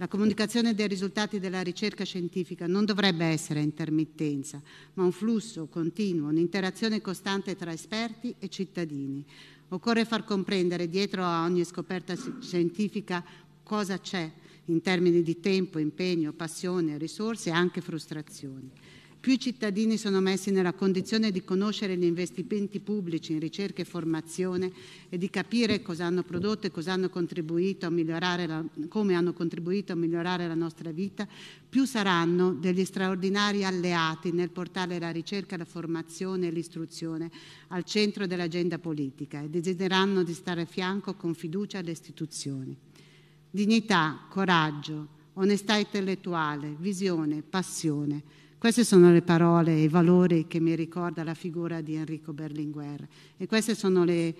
La comunicazione dei risultati della ricerca scientifica non dovrebbe essere intermittenza, ma un flusso continuo, un'interazione costante tra esperti e cittadini. Occorre far comprendere dietro a ogni scoperta scientifica cosa c'è in termini di tempo, impegno, passione, risorse e anche frustrazioni. Più i cittadini sono messi nella condizione di conoscere gli investimenti pubblici in ricerca e formazione e di capire cosa hanno prodotto e cosa hanno la, come hanno contribuito a migliorare la nostra vita, più saranno degli straordinari alleati nel portare la ricerca, la formazione e l'istruzione al centro dell'agenda politica e desideranno di stare a fianco con fiducia alle istituzioni. Dignità, coraggio, onestà intellettuale, visione, passione queste sono le parole e i valori che mi ricorda la figura di Enrico Berlinguer e questi sono i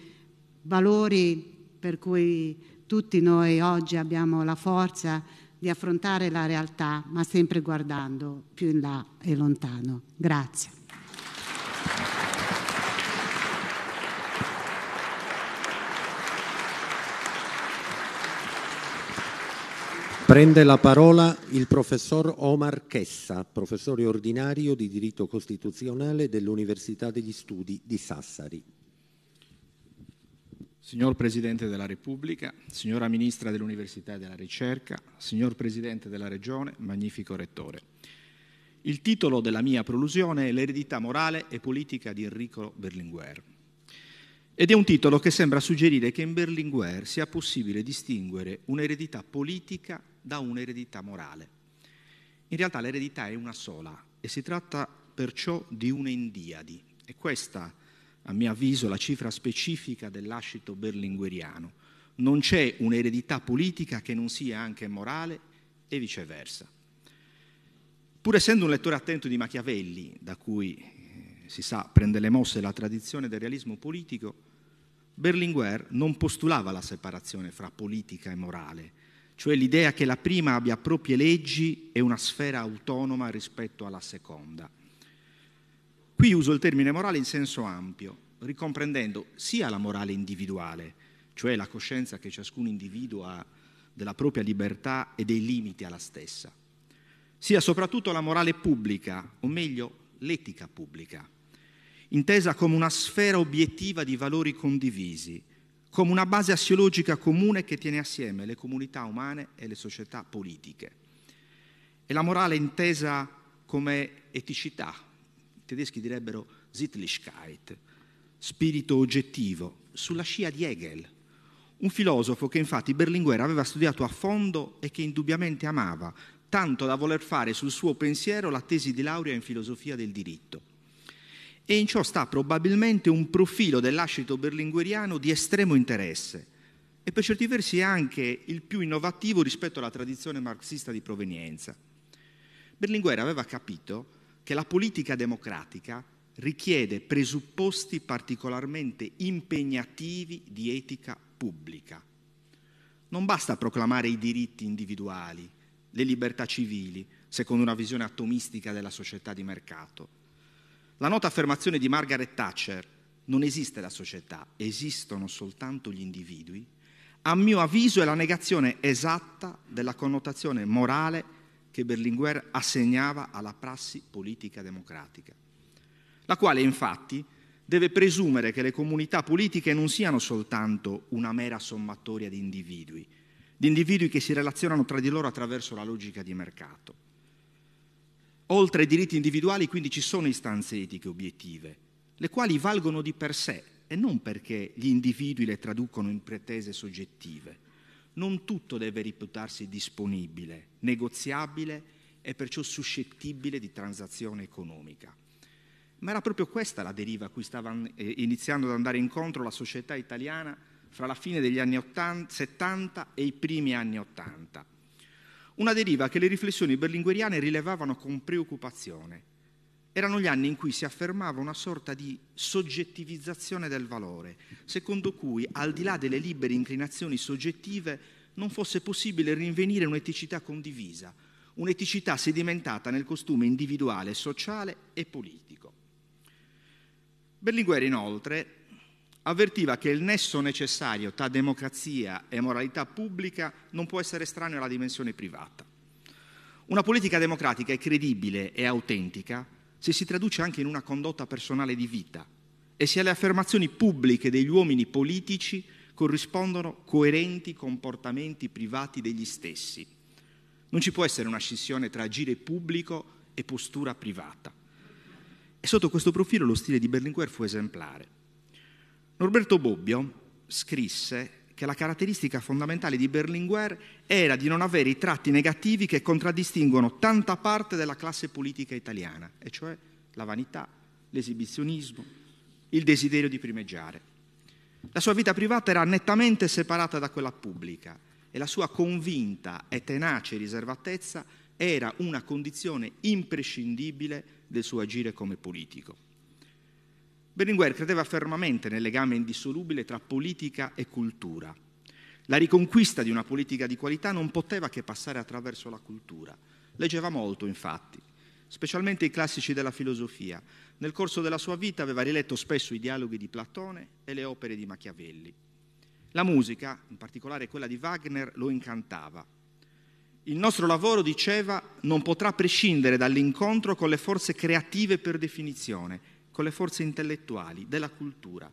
valori per cui tutti noi oggi abbiamo la forza di affrontare la realtà, ma sempre guardando più in là e lontano. Grazie. Prende la parola il professor Omar Chessa, professore ordinario di diritto costituzionale dell'Università degli Studi di Sassari. Signor Presidente della Repubblica, signora Ministra dell'Università e della Ricerca, signor Presidente della Regione, magnifico Rettore. Il titolo della mia prolusione è L'eredità morale e politica di Enrico Berlinguer. Ed è un titolo che sembra suggerire che in Berlinguer sia possibile distinguere un'eredità politica da un'eredità morale. In realtà l'eredità è una sola e si tratta perciò di un'endiadi. E questa, a mio avviso, è la cifra specifica dell'ascito berlingueriano. Non c'è un'eredità politica che non sia anche morale e viceversa. Pur essendo un lettore attento di Machiavelli, da cui eh, si sa prende le mosse la tradizione del realismo politico, Berlinguer non postulava la separazione fra politica e morale, cioè l'idea che la prima abbia proprie leggi e una sfera autonoma rispetto alla seconda. Qui uso il termine morale in senso ampio, ricomprendendo sia la morale individuale, cioè la coscienza che ciascun individuo ha della propria libertà e dei limiti alla stessa, sia soprattutto la morale pubblica, o meglio l'etica pubblica, intesa come una sfera obiettiva di valori condivisi, come una base assiologica comune che tiene assieme le comunità umane e le società politiche. E la morale intesa come eticità, i tedeschi direbbero Sittlichkeit, spirito oggettivo, sulla scia di Hegel, un filosofo che infatti Berlinguer aveva studiato a fondo e che indubbiamente amava, tanto da voler fare sul suo pensiero la tesi di laurea in filosofia del diritto e in ciò sta probabilmente un profilo dell'ascito berlingueriano di estremo interesse e per certi versi anche il più innovativo rispetto alla tradizione marxista di provenienza. Berlinguer aveva capito che la politica democratica richiede presupposti particolarmente impegnativi di etica pubblica. Non basta proclamare i diritti individuali, le libertà civili, secondo una visione atomistica della società di mercato la nota affermazione di Margaret Thatcher, non esiste la società, esistono soltanto gli individui, a mio avviso è la negazione esatta della connotazione morale che Berlinguer assegnava alla prassi politica democratica, la quale infatti deve presumere che le comunità politiche non siano soltanto una mera sommatoria di individui, di individui che si relazionano tra di loro attraverso la logica di mercato Oltre ai diritti individuali, quindi, ci sono istanze etiche obiettive, le quali valgono di per sé e non perché gli individui le traducono in pretese soggettive. Non tutto deve riputarsi disponibile, negoziabile e perciò suscettibile di transazione economica. Ma era proprio questa la deriva a cui stava eh, iniziando ad andare incontro la società italiana fra la fine degli anni 80, 70 e i primi anni 80 una deriva che le riflessioni berlingueriane rilevavano con preoccupazione. Erano gli anni in cui si affermava una sorta di soggettivizzazione del valore, secondo cui, al di là delle libere inclinazioni soggettive, non fosse possibile rinvenire un'eticità condivisa, un'eticità sedimentata nel costume individuale, sociale e politico. Berlinguer, inoltre, avvertiva che il nesso necessario tra democrazia e moralità pubblica non può essere estraneo alla dimensione privata. Una politica democratica è credibile e autentica se si traduce anche in una condotta personale di vita e se alle affermazioni pubbliche degli uomini politici corrispondono coerenti comportamenti privati degli stessi. Non ci può essere una scissione tra agire pubblico e postura privata. E sotto questo profilo lo stile di Berlinguer fu esemplare. Norberto Bobbio scrisse che la caratteristica fondamentale di Berlinguer era di non avere i tratti negativi che contraddistinguono tanta parte della classe politica italiana, e cioè la vanità, l'esibizionismo, il desiderio di primeggiare. La sua vita privata era nettamente separata da quella pubblica e la sua convinta e tenace riservatezza era una condizione imprescindibile del suo agire come politico. Berlinguer credeva fermamente nel legame indissolubile tra politica e cultura. La riconquista di una politica di qualità non poteva che passare attraverso la cultura. Leggeva molto, infatti, specialmente i classici della filosofia. Nel corso della sua vita aveva riletto spesso i dialoghi di Platone e le opere di Machiavelli. La musica, in particolare quella di Wagner, lo incantava. Il nostro lavoro, diceva, non potrà prescindere dall'incontro con le forze creative per definizione con le forze intellettuali, della cultura.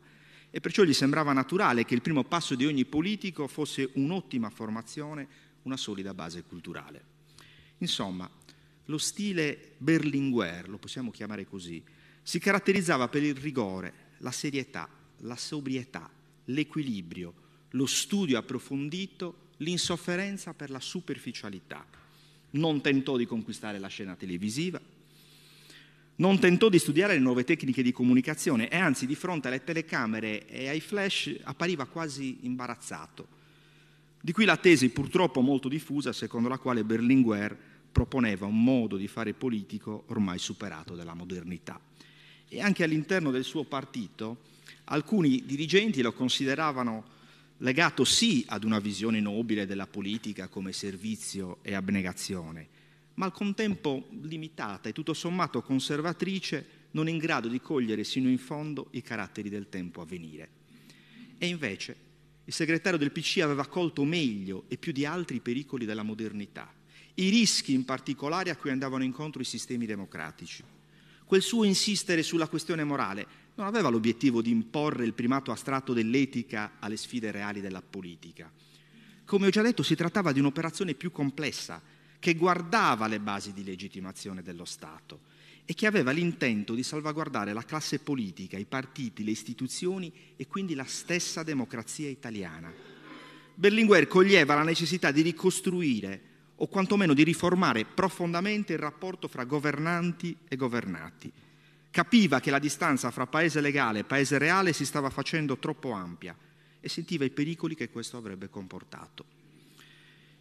E perciò gli sembrava naturale che il primo passo di ogni politico fosse un'ottima formazione, una solida base culturale. Insomma, lo stile Berlinguer, lo possiamo chiamare così, si caratterizzava per il rigore, la serietà, la sobrietà, l'equilibrio, lo studio approfondito, l'insofferenza per la superficialità. Non tentò di conquistare la scena televisiva, non tentò di studiare le nuove tecniche di comunicazione e anzi di fronte alle telecamere e ai flash appariva quasi imbarazzato. Di qui la tesi purtroppo molto diffusa secondo la quale Berlinguer proponeva un modo di fare politico ormai superato dalla modernità. E anche all'interno del suo partito alcuni dirigenti lo consideravano legato sì ad una visione nobile della politica come servizio e abnegazione, ma al contempo limitata e tutto sommato conservatrice, non in grado di cogliere sino in fondo i caratteri del tempo a venire. E invece il segretario del PC aveva colto meglio e più di altri i pericoli della modernità, i rischi in particolare a cui andavano incontro i sistemi democratici. Quel suo insistere sulla questione morale non aveva l'obiettivo di imporre il primato astratto dell'etica alle sfide reali della politica. Come ho già detto, si trattava di un'operazione più complessa, che guardava le basi di legittimazione dello Stato e che aveva l'intento di salvaguardare la classe politica, i partiti, le istituzioni e quindi la stessa democrazia italiana. Berlinguer coglieva la necessità di ricostruire o quantomeno di riformare profondamente il rapporto fra governanti e governati. Capiva che la distanza fra paese legale e paese reale si stava facendo troppo ampia e sentiva i pericoli che questo avrebbe comportato.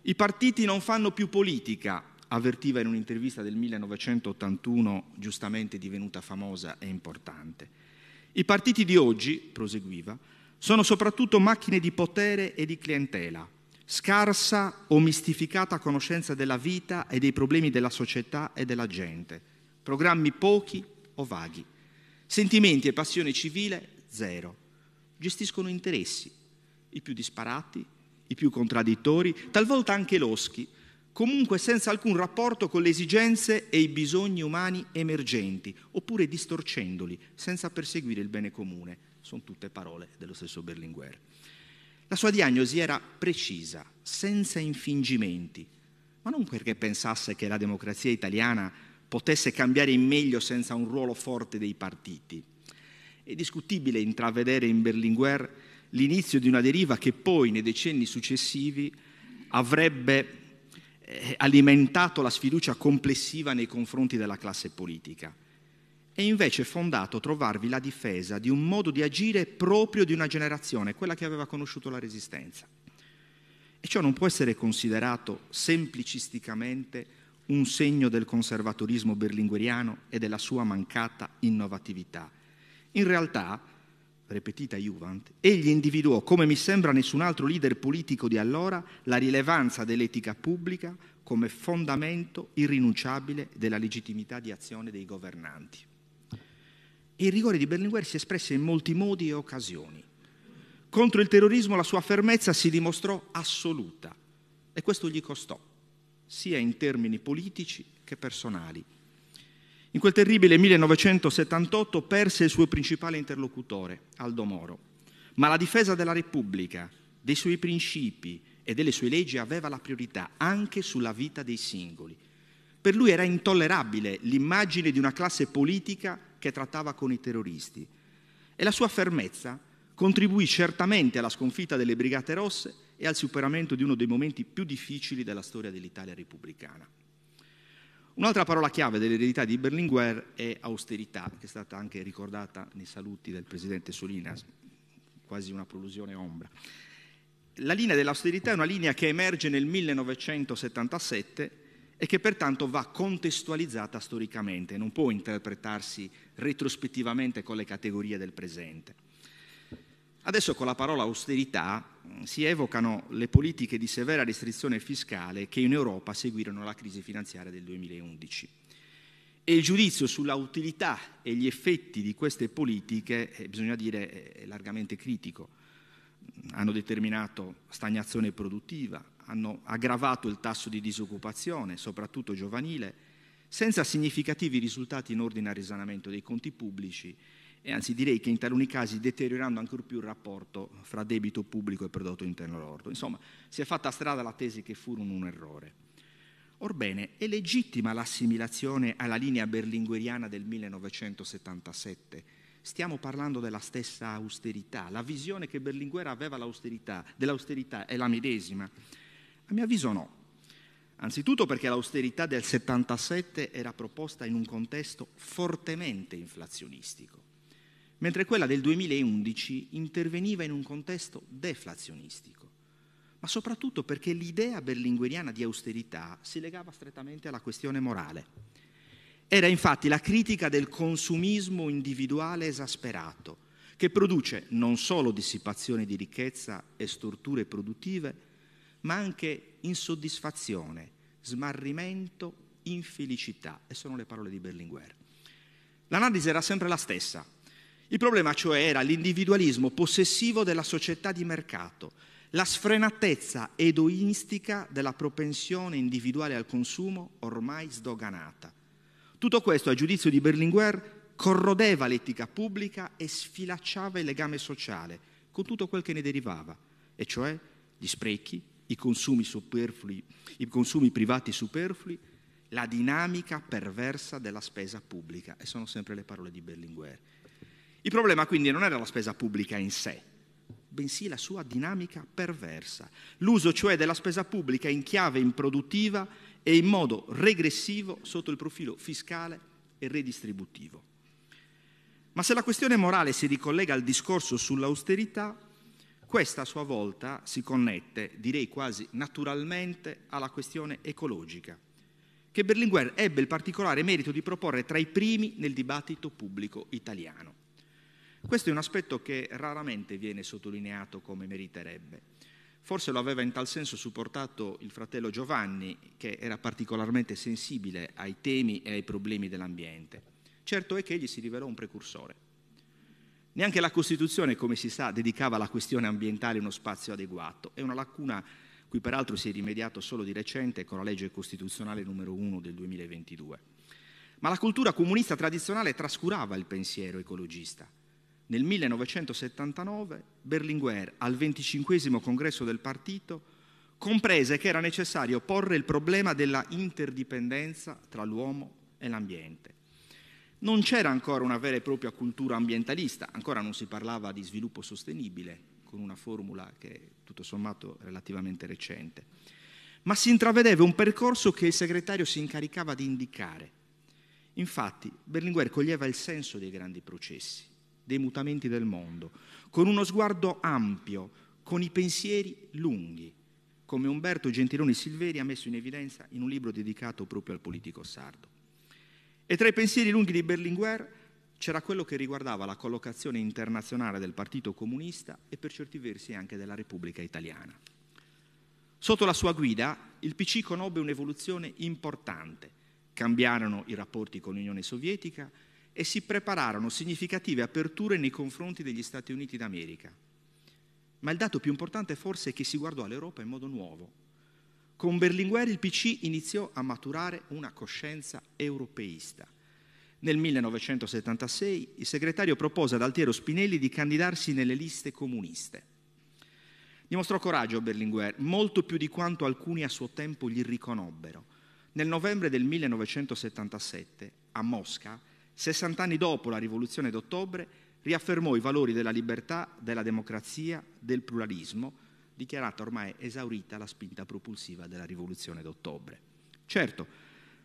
I partiti non fanno più politica, avvertiva in un'intervista del 1981 giustamente divenuta famosa e importante. I partiti di oggi, proseguiva, sono soprattutto macchine di potere e di clientela, scarsa o mistificata conoscenza della vita e dei problemi della società e della gente, programmi pochi o vaghi, sentimenti e passione civile zero, gestiscono interessi, i più disparati, i più contraddittori, talvolta anche loschi, comunque senza alcun rapporto con le esigenze e i bisogni umani emergenti, oppure distorcendoli, senza perseguire il bene comune. Sono tutte parole dello stesso Berlinguer. La sua diagnosi era precisa, senza infingimenti, ma non perché pensasse che la democrazia italiana potesse cambiare in meglio senza un ruolo forte dei partiti. È discutibile intravedere in Berlinguer l'inizio di una deriva che poi nei decenni successivi avrebbe eh, alimentato la sfiducia complessiva nei confronti della classe politica. È invece fondato trovarvi la difesa di un modo di agire proprio di una generazione, quella che aveva conosciuto la resistenza. E ciò non può essere considerato semplicisticamente un segno del conservatorismo berlingueriano e della sua mancata innovatività. In realtà, repetita Juvent, egli individuò, come mi sembra nessun altro leader politico di allora, la rilevanza dell'etica pubblica come fondamento irrinunciabile della legittimità di azione dei governanti. il rigore di Berlinguer si espresse in molti modi e occasioni. Contro il terrorismo la sua fermezza si dimostrò assoluta e questo gli costò, sia in termini politici che personali, in quel terribile 1978 perse il suo principale interlocutore, Aldo Moro, ma la difesa della Repubblica, dei suoi principi e delle sue leggi aveva la priorità anche sulla vita dei singoli. Per lui era intollerabile l'immagine di una classe politica che trattava con i terroristi e la sua fermezza contribuì certamente alla sconfitta delle Brigate Rosse e al superamento di uno dei momenti più difficili della storia dell'Italia repubblicana. Un'altra parola chiave dell'eredità di Berlinguer è austerità, che è stata anche ricordata nei saluti del presidente Solinas, quasi una prolusione ombra. La linea dell'austerità è una linea che emerge nel 1977 e che pertanto va contestualizzata storicamente, non può interpretarsi retrospettivamente con le categorie del presente. Adesso con la parola austerità si evocano le politiche di severa restrizione fiscale che in Europa seguirono la crisi finanziaria del 2011. E il giudizio sulla utilità e gli effetti di queste politiche, eh, bisogna dire, è largamente critico. Hanno determinato stagnazione produttiva, hanno aggravato il tasso di disoccupazione, soprattutto giovanile, senza significativi risultati in ordine al risanamento dei conti pubblici e anzi direi che in taluni casi deteriorando ancora più il rapporto fra debito pubblico e prodotto interno lordo. Insomma, si è fatta strada la tesi che furono un errore. Orbene, è legittima l'assimilazione alla linea berlingueriana del 1977. Stiamo parlando della stessa austerità. La visione che Berlinguer aveva dell'austerità è la medesima. A mio avviso no. Anzitutto perché l'austerità del 77 era proposta in un contesto fortemente inflazionistico mentre quella del 2011 interveniva in un contesto deflazionistico, ma soprattutto perché l'idea berlingueriana di austerità si legava strettamente alla questione morale. Era infatti la critica del consumismo individuale esasperato, che produce non solo dissipazione di ricchezza e storture produttive, ma anche insoddisfazione, smarrimento, infelicità. E sono le parole di Berlinguer. L'analisi era sempre la stessa, il problema cioè era l'individualismo possessivo della società di mercato, la sfrenatezza edoistica della propensione individuale al consumo ormai sdoganata. Tutto questo, a giudizio di Berlinguer, corrodeva l'etica pubblica e sfilacciava il legame sociale, con tutto quel che ne derivava, e cioè gli sprechi, i consumi, i consumi privati superflui, la dinamica perversa della spesa pubblica. E sono sempre le parole di Berlinguer. Il problema quindi non era la spesa pubblica in sé, bensì la sua dinamica perversa, l'uso cioè della spesa pubblica in chiave improduttiva e in modo regressivo sotto il profilo fiscale e redistributivo. Ma se la questione morale si ricollega al discorso sull'austerità, questa a sua volta si connette, direi quasi naturalmente, alla questione ecologica, che Berlinguer ebbe il particolare merito di proporre tra i primi nel dibattito pubblico italiano. Questo è un aspetto che raramente viene sottolineato come meriterebbe. Forse lo aveva in tal senso supportato il fratello Giovanni, che era particolarmente sensibile ai temi e ai problemi dell'ambiente. Certo è che egli si rivelò un precursore. Neanche la Costituzione, come si sa, dedicava alla questione ambientale uno spazio adeguato. È una lacuna cui peraltro si è rimediato solo di recente con la legge costituzionale numero 1 del 2022. Ma la cultura comunista tradizionale trascurava il pensiero ecologista nel 1979 Berlinguer, al 25 congresso del partito, comprese che era necessario porre il problema della interdipendenza tra l'uomo e l'ambiente. Non c'era ancora una vera e propria cultura ambientalista, ancora non si parlava di sviluppo sostenibile, con una formula che è tutto sommato relativamente recente, ma si intravedeva un percorso che il segretario si incaricava di indicare. Infatti Berlinguer coglieva il senso dei grandi processi dei mutamenti del mondo, con uno sguardo ampio, con i pensieri lunghi, come Umberto Gentiloni Silveri ha messo in evidenza in un libro dedicato proprio al politico sardo. E tra i pensieri lunghi di Berlinguer c'era quello che riguardava la collocazione internazionale del Partito Comunista e per certi versi anche della Repubblica Italiana. Sotto la sua guida il PC conobbe un'evoluzione importante. Cambiarono i rapporti con l'Unione Sovietica e si prepararono significative aperture nei confronti degli Stati Uniti d'America. Ma il dato più importante forse è che si guardò all'Europa in modo nuovo. Con Berlinguer il PC iniziò a maturare una coscienza europeista. Nel 1976 il segretario propose ad Altiero Spinelli di candidarsi nelle liste comuniste. Dimostrò coraggio Berlinguer, molto più di quanto alcuni a suo tempo gli riconobbero. Nel novembre del 1977, a Mosca, Sessant'anni dopo la rivoluzione d'ottobre riaffermò i valori della libertà, della democrazia, del pluralismo, dichiarata ormai esaurita la spinta propulsiva della rivoluzione d'ottobre. Certo,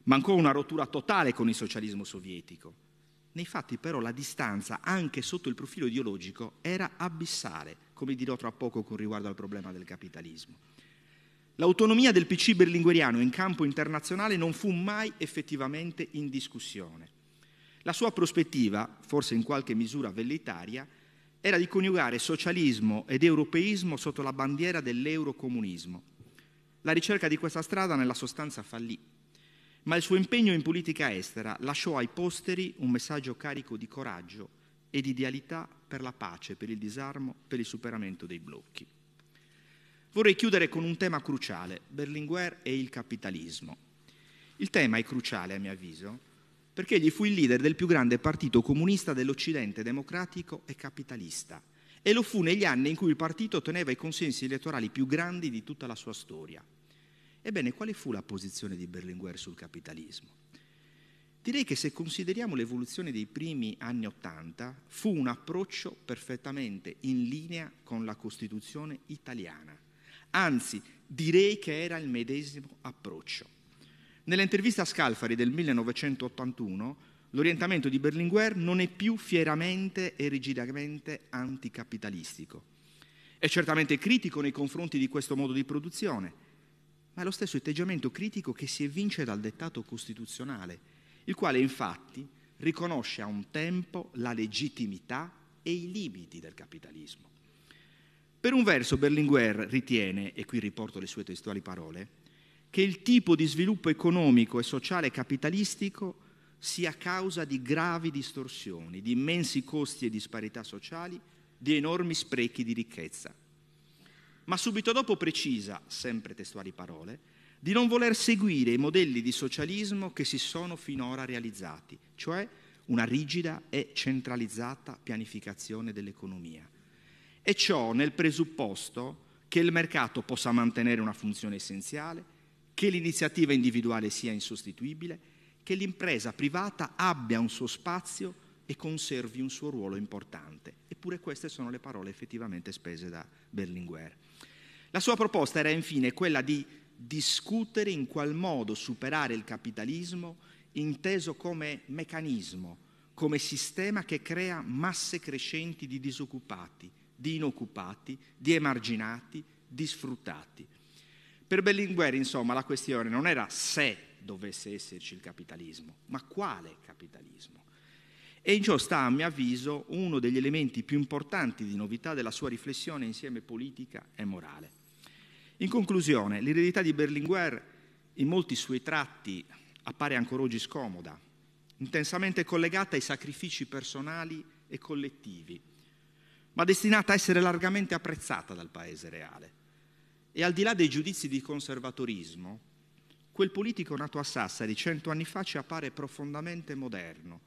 mancò una rottura totale con il socialismo sovietico. Nei fatti però la distanza, anche sotto il profilo ideologico, era abissale, come dirò tra poco con riguardo al problema del capitalismo. L'autonomia del PC berlingueriano in campo internazionale non fu mai effettivamente in discussione. La sua prospettiva, forse in qualche misura velleitaria, era di coniugare socialismo ed europeismo sotto la bandiera dell'eurocomunismo. La ricerca di questa strada nella sostanza fallì, ma il suo impegno in politica estera lasciò ai posteri un messaggio carico di coraggio e di idealità per la pace, per il disarmo, per il superamento dei blocchi. Vorrei chiudere con un tema cruciale, Berlinguer e il capitalismo. Il tema è cruciale, a mio avviso, perché egli fu il leader del più grande partito comunista dell'Occidente democratico e capitalista e lo fu negli anni in cui il partito otteneva i consensi elettorali più grandi di tutta la sua storia. Ebbene, quale fu la posizione di Berlinguer sul capitalismo? Direi che se consideriamo l'evoluzione dei primi anni Ottanta, fu un approccio perfettamente in linea con la Costituzione italiana. Anzi, direi che era il medesimo approccio. Nell'intervista a Scalfari del 1981, l'orientamento di Berlinguer non è più fieramente e rigidamente anticapitalistico. È certamente critico nei confronti di questo modo di produzione, ma è lo stesso atteggiamento critico che si evince dal dettato costituzionale, il quale infatti riconosce a un tempo la legittimità e i limiti del capitalismo. Per un verso Berlinguer ritiene, e qui riporto le sue testuali parole, che il tipo di sviluppo economico e sociale capitalistico sia causa di gravi distorsioni, di immensi costi e disparità sociali, di enormi sprechi di ricchezza. Ma subito dopo precisa, sempre testuali parole, di non voler seguire i modelli di socialismo che si sono finora realizzati, cioè una rigida e centralizzata pianificazione dell'economia. E ciò nel presupposto che il mercato possa mantenere una funzione essenziale, che l'iniziativa individuale sia insostituibile, che l'impresa privata abbia un suo spazio e conservi un suo ruolo importante. Eppure queste sono le parole effettivamente spese da Berlinguer. La sua proposta era infine quella di discutere in qual modo superare il capitalismo inteso come meccanismo, come sistema che crea masse crescenti di disoccupati, di inoccupati, di emarginati, di sfruttati. Per Berlinguer, insomma, la questione non era se dovesse esserci il capitalismo, ma quale capitalismo. E in ciò sta, a mio avviso, uno degli elementi più importanti di novità della sua riflessione insieme politica e morale. In conclusione, l'eredità di Berlinguer, in molti suoi tratti, appare ancora oggi scomoda, intensamente collegata ai sacrifici personali e collettivi, ma destinata a essere largamente apprezzata dal Paese reale. E al di là dei giudizi di conservatorismo, quel politico nato a Sassari cento anni fa ci appare profondamente moderno.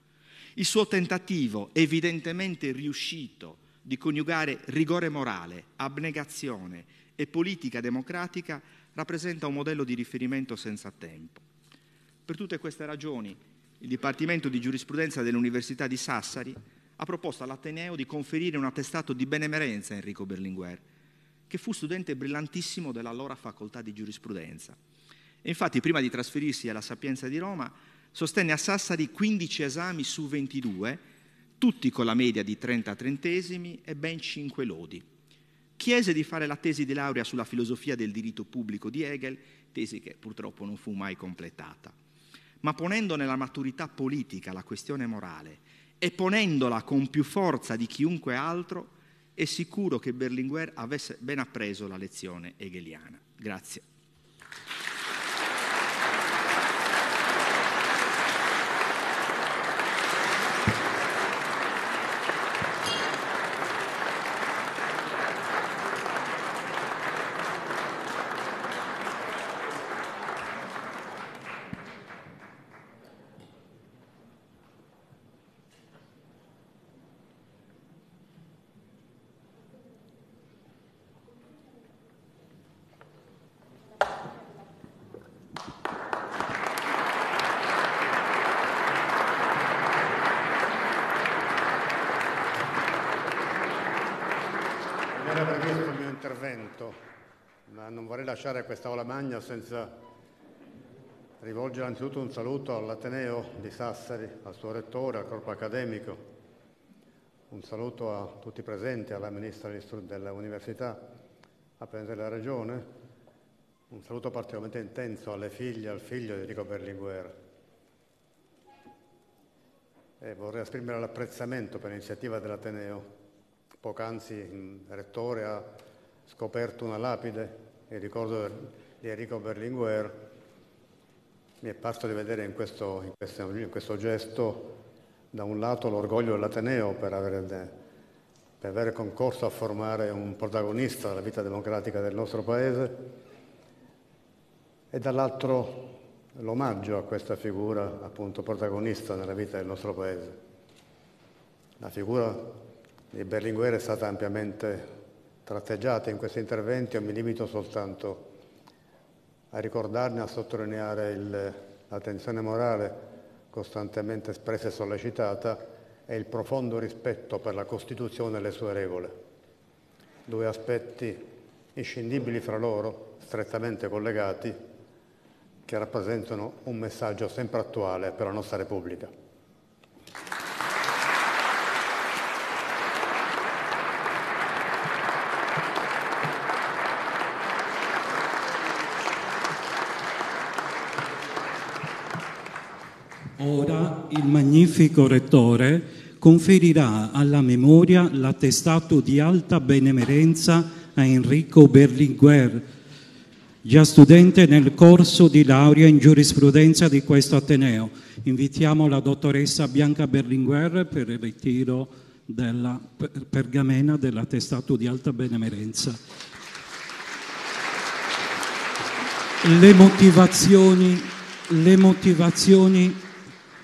Il suo tentativo, evidentemente riuscito, di coniugare rigore morale, abnegazione e politica democratica rappresenta un modello di riferimento senza tempo. Per tutte queste ragioni, il Dipartimento di Giurisprudenza dell'Università di Sassari ha proposto all'Ateneo di conferire un attestato di benemerenza a Enrico Berlinguer che fu studente brillantissimo dell'allora facoltà di giurisprudenza. E infatti, prima di trasferirsi alla Sapienza di Roma, sostenne a Sassari 15 esami su 22, tutti con la media di 30 trentesimi e ben 5 lodi. Chiese di fare la tesi di laurea sulla filosofia del diritto pubblico di Hegel, tesi che purtroppo non fu mai completata. Ma ponendo nella maturità politica la questione morale e ponendola con più forza di chiunque altro, è sicuro che Berlinguer avesse ben appreso la lezione hegeliana. Grazie. ma non vorrei lasciare questa Ola Magna senza rivolgere anzitutto un saluto all'Ateneo di Sassari, al suo rettore, al corpo accademico, un saluto a tutti i presenti, alla Ministra dell'Università, a Presidente della Regione, un saluto particolarmente intenso alle figlie e al figlio di Enrico Berlinguer. E vorrei esprimere l'apprezzamento per l'iniziativa dell'Ateneo. Poc'anzi il Rettore ha scoperto una lapide il ricordo di Enrico Berlinguer mi è parso di vedere in questo, in questo, in questo gesto da un lato l'orgoglio dell'Ateneo per aver, per aver concorso a formare un protagonista della vita democratica del nostro Paese e dall'altro l'omaggio a questa figura appunto protagonista nella vita del nostro Paese. La figura di Berlinguer è stata ampiamente tratteggiate in questi interventi, io mi limito soltanto a ricordarne, a sottolineare il, la tensione morale costantemente espressa e sollecitata e il profondo rispetto per la Costituzione e le sue regole, due aspetti inscindibili fra loro, strettamente collegati, che rappresentano un messaggio sempre attuale per la nostra Repubblica. Ora il magnifico Rettore conferirà alla memoria l'attestato di alta benemerenza a Enrico Berlinguer, già studente nel corso di laurea in giurisprudenza di questo Ateneo. Invitiamo la dottoressa Bianca Berlinguer per il ritiro della pergamena dell'attestato di alta benemerenza. Le motivazioni, le motivazioni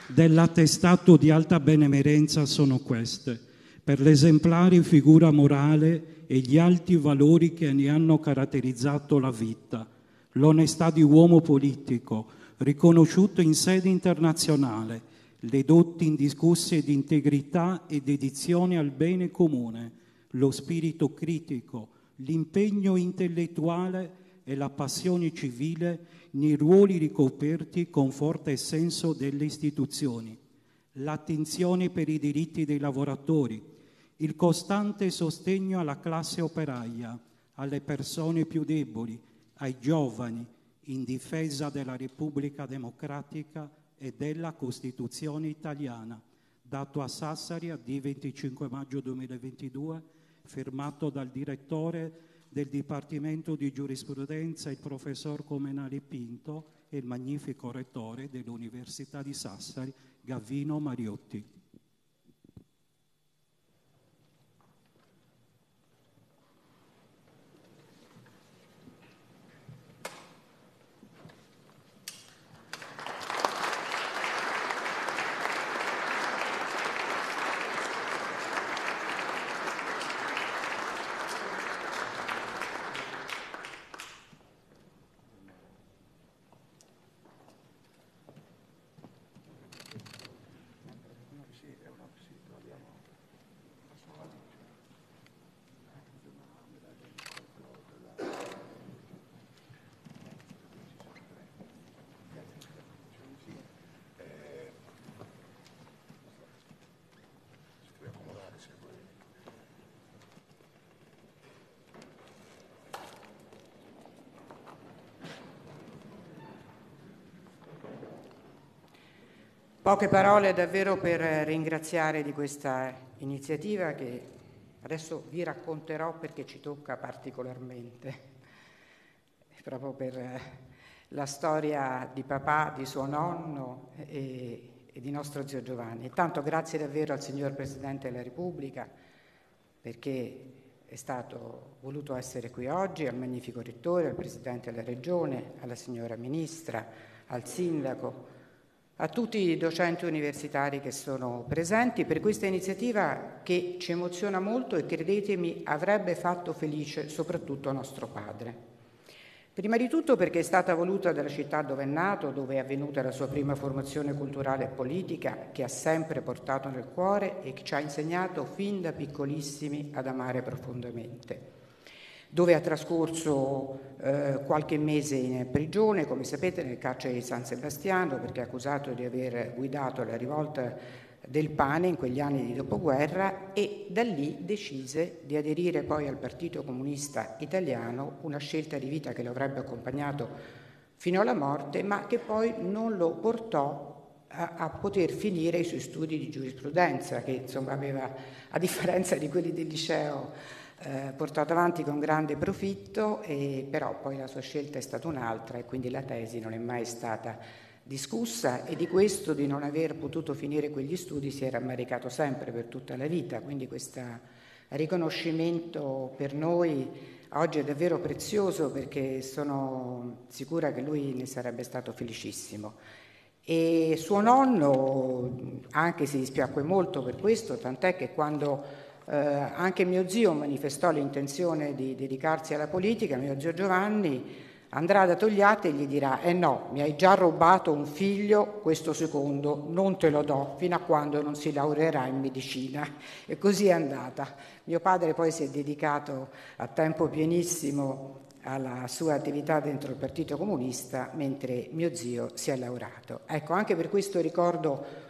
dell'attestato di alta benemerenza sono queste, per l'esemplare figura morale e gli alti valori che ne hanno caratterizzato la vita, l'onestà di uomo politico, riconosciuto in sede internazionale, le dotti indiscusse di integrità e dedizione al bene comune, lo spirito critico, l'impegno intellettuale e la passione civile nei ruoli ricoperti con forte senso delle istituzioni, l'attenzione per i diritti dei lavoratori, il costante sostegno alla classe operaia, alle persone più deboli, ai giovani, in difesa della Repubblica Democratica e della Costituzione italiana, dato a Sassari a D25 maggio 2022, firmato dal direttore del Dipartimento di Giurisprudenza il professor Comenali Pinto e il magnifico rettore dell'Università di Sassari, Gavino Mariotti. Poche parole davvero per eh, ringraziare di questa iniziativa che adesso vi racconterò perché ci tocca particolarmente, proprio per eh, la storia di papà, di suo nonno e, e di nostro zio Giovanni. Intanto grazie davvero al signor Presidente della Repubblica perché è stato voluto essere qui oggi, al magnifico Rettore, al Presidente della Regione, alla signora Ministra, al Sindaco a tutti i docenti universitari che sono presenti per questa iniziativa che ci emoziona molto e credetemi avrebbe fatto felice soprattutto nostro padre. Prima di tutto perché è stata voluta dalla città dove è nato, dove è avvenuta la sua prima formazione culturale e politica, che ha sempre portato nel cuore e che ci ha insegnato fin da piccolissimi ad amare profondamente dove ha trascorso eh, qualche mese in prigione, come sapete nel carcere di San Sebastiano, perché è accusato di aver guidato la rivolta del pane in quegli anni di dopoguerra e da lì decise di aderire poi al Partito Comunista Italiano, una scelta di vita che lo avrebbe accompagnato fino alla morte, ma che poi non lo portò a, a, poter finire i suoi studi di giurisprudenza, che insomma aveva, a differenza di quelli del liceo eh, portato avanti con grande profitto, e, però poi la sua scelta è stata un'altra e quindi la tesi non è mai stata discussa e di questo di non aver potuto finire quegli studi si è rammaricato sempre per tutta la vita, quindi questo riconoscimento per noi oggi è davvero prezioso perché sono sicura che lui ne sarebbe stato felicissimo. E suo nonno anche si dispiacque molto per questo, tant'è che quando eh, anche mio zio manifestò l'intenzione di dedicarsi alla politica, mio zio Giovanni andrà da Togliatti e gli dirà eh no, mi hai già rubato un figlio, questo secondo non te lo do fino a quando non si laureerà in medicina. E così è andata. Mio padre poi si è dedicato a tempo pienissimo alla sua attività dentro il Partito Comunista, mentre mio zio si è laureato. Ecco, anche per questo ricordo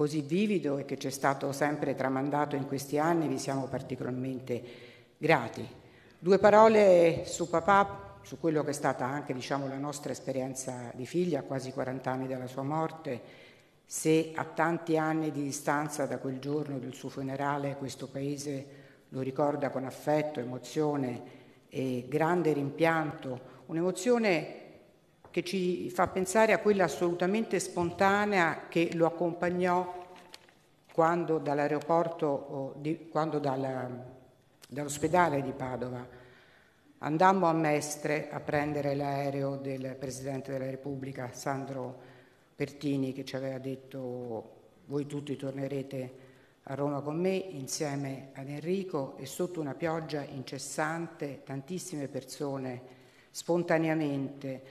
così vivido e che ci è stato sempre tramandato in questi anni, vi siamo particolarmente grati. Due parole su papà, su quello che è stata anche diciamo, la nostra esperienza di figlia, quasi 40 anni dalla sua morte, se a tanti anni di distanza da quel giorno del suo funerale questo Paese lo ricorda con affetto, emozione e grande rimpianto, un'emozione che ci fa pensare a quella assolutamente spontanea che lo accompagnò quando dall'aeroporto, quando dalla, dall'ospedale di Padova andammo a Mestre a prendere l'aereo del Presidente della Repubblica, Sandro Pertini, che ci aveva detto voi tutti tornerete a Roma con me insieme ad Enrico e sotto una pioggia incessante tantissime persone spontaneamente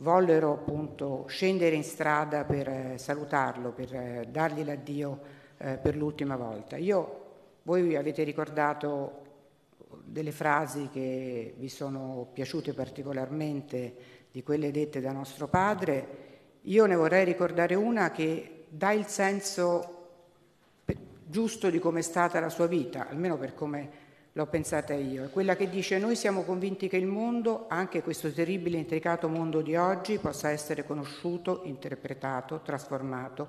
vollero appunto scendere in strada per eh, salutarlo, per eh, dargli l'addio eh, per l'ultima volta. Io, voi avete ricordato delle frasi che vi sono piaciute particolarmente di quelle dette da nostro padre, io ne vorrei ricordare una che dà il senso giusto di come è stata la sua vita, almeno per come l'ho pensata io, è quella che dice noi siamo convinti che il mondo, anche questo terribile e intricato mondo di oggi, possa essere conosciuto, interpretato, trasformato,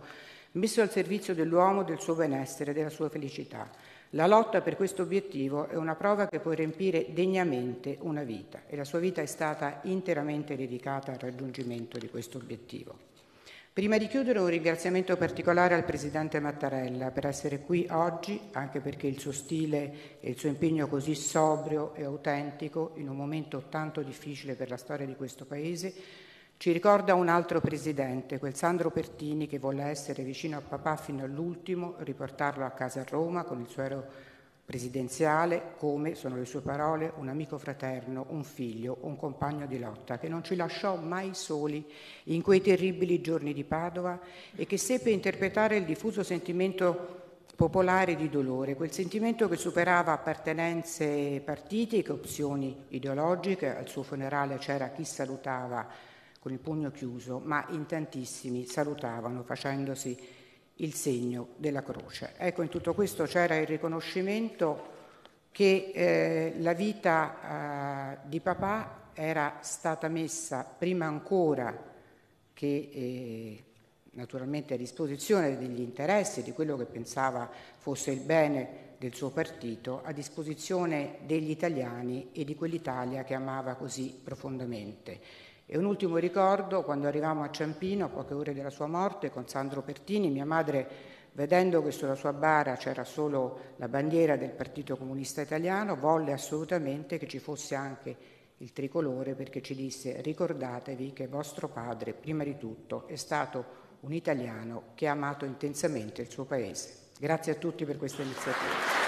messo al servizio dell'uomo, del suo benessere, della sua felicità. La lotta per questo obiettivo è una prova che può riempire degnamente una vita e la sua vita è stata interamente dedicata al raggiungimento di questo obiettivo. Prima di chiudere un ringraziamento particolare al Presidente Mattarella per essere qui oggi, anche perché il suo stile e il suo impegno così sobrio e autentico in un momento tanto difficile per la storia di questo Paese ci ricorda un altro Presidente, quel Sandro Pertini che volle essere vicino a papà fino all'ultimo, riportarlo a casa a Roma con il suo aereo presidenziale come, sono le sue parole, un amico fraterno, un figlio, un compagno di lotta, che non ci lasciò mai soli in quei terribili giorni di Padova e che seppe interpretare il diffuso sentimento popolare di dolore, quel sentimento che superava appartenenze partitiche, opzioni ideologiche, al suo funerale c'era chi salutava con il pugno chiuso, ma in tantissimi salutavano facendosi il segno della croce. Ecco, in tutto questo c'era il riconoscimento che eh, la vita eh, di papà era stata messa prima ancora che eh, naturalmente a disposizione degli interessi, di quello che pensava fosse il bene del suo partito, a disposizione degli italiani e di quell'Italia che amava così profondamente. E un ultimo ricordo, quando arrivavamo a Ciampino, a poche ore dalla sua morte, con Sandro Pertini, mia madre, vedendo che sulla sua bara c'era solo la bandiera del Partito Comunista Italiano, volle assolutamente che ci fosse anche il tricolore perché ci disse ricordatevi che vostro padre, prima di tutto, è stato un italiano che ha amato intensamente il suo paese. Grazie a tutti per questa iniziativa.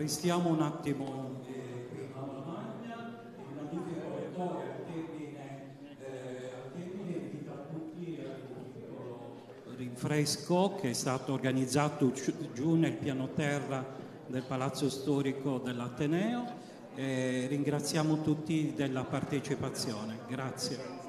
restiamo un attimo qui a Paolo e un amico oratore al termine, eh, al invita tutti al piccolo rinfresco che è stato organizzato giù nel piano terra del Palazzo Storico dell'Ateneo. Eh, ringraziamo tutti della partecipazione. Grazie.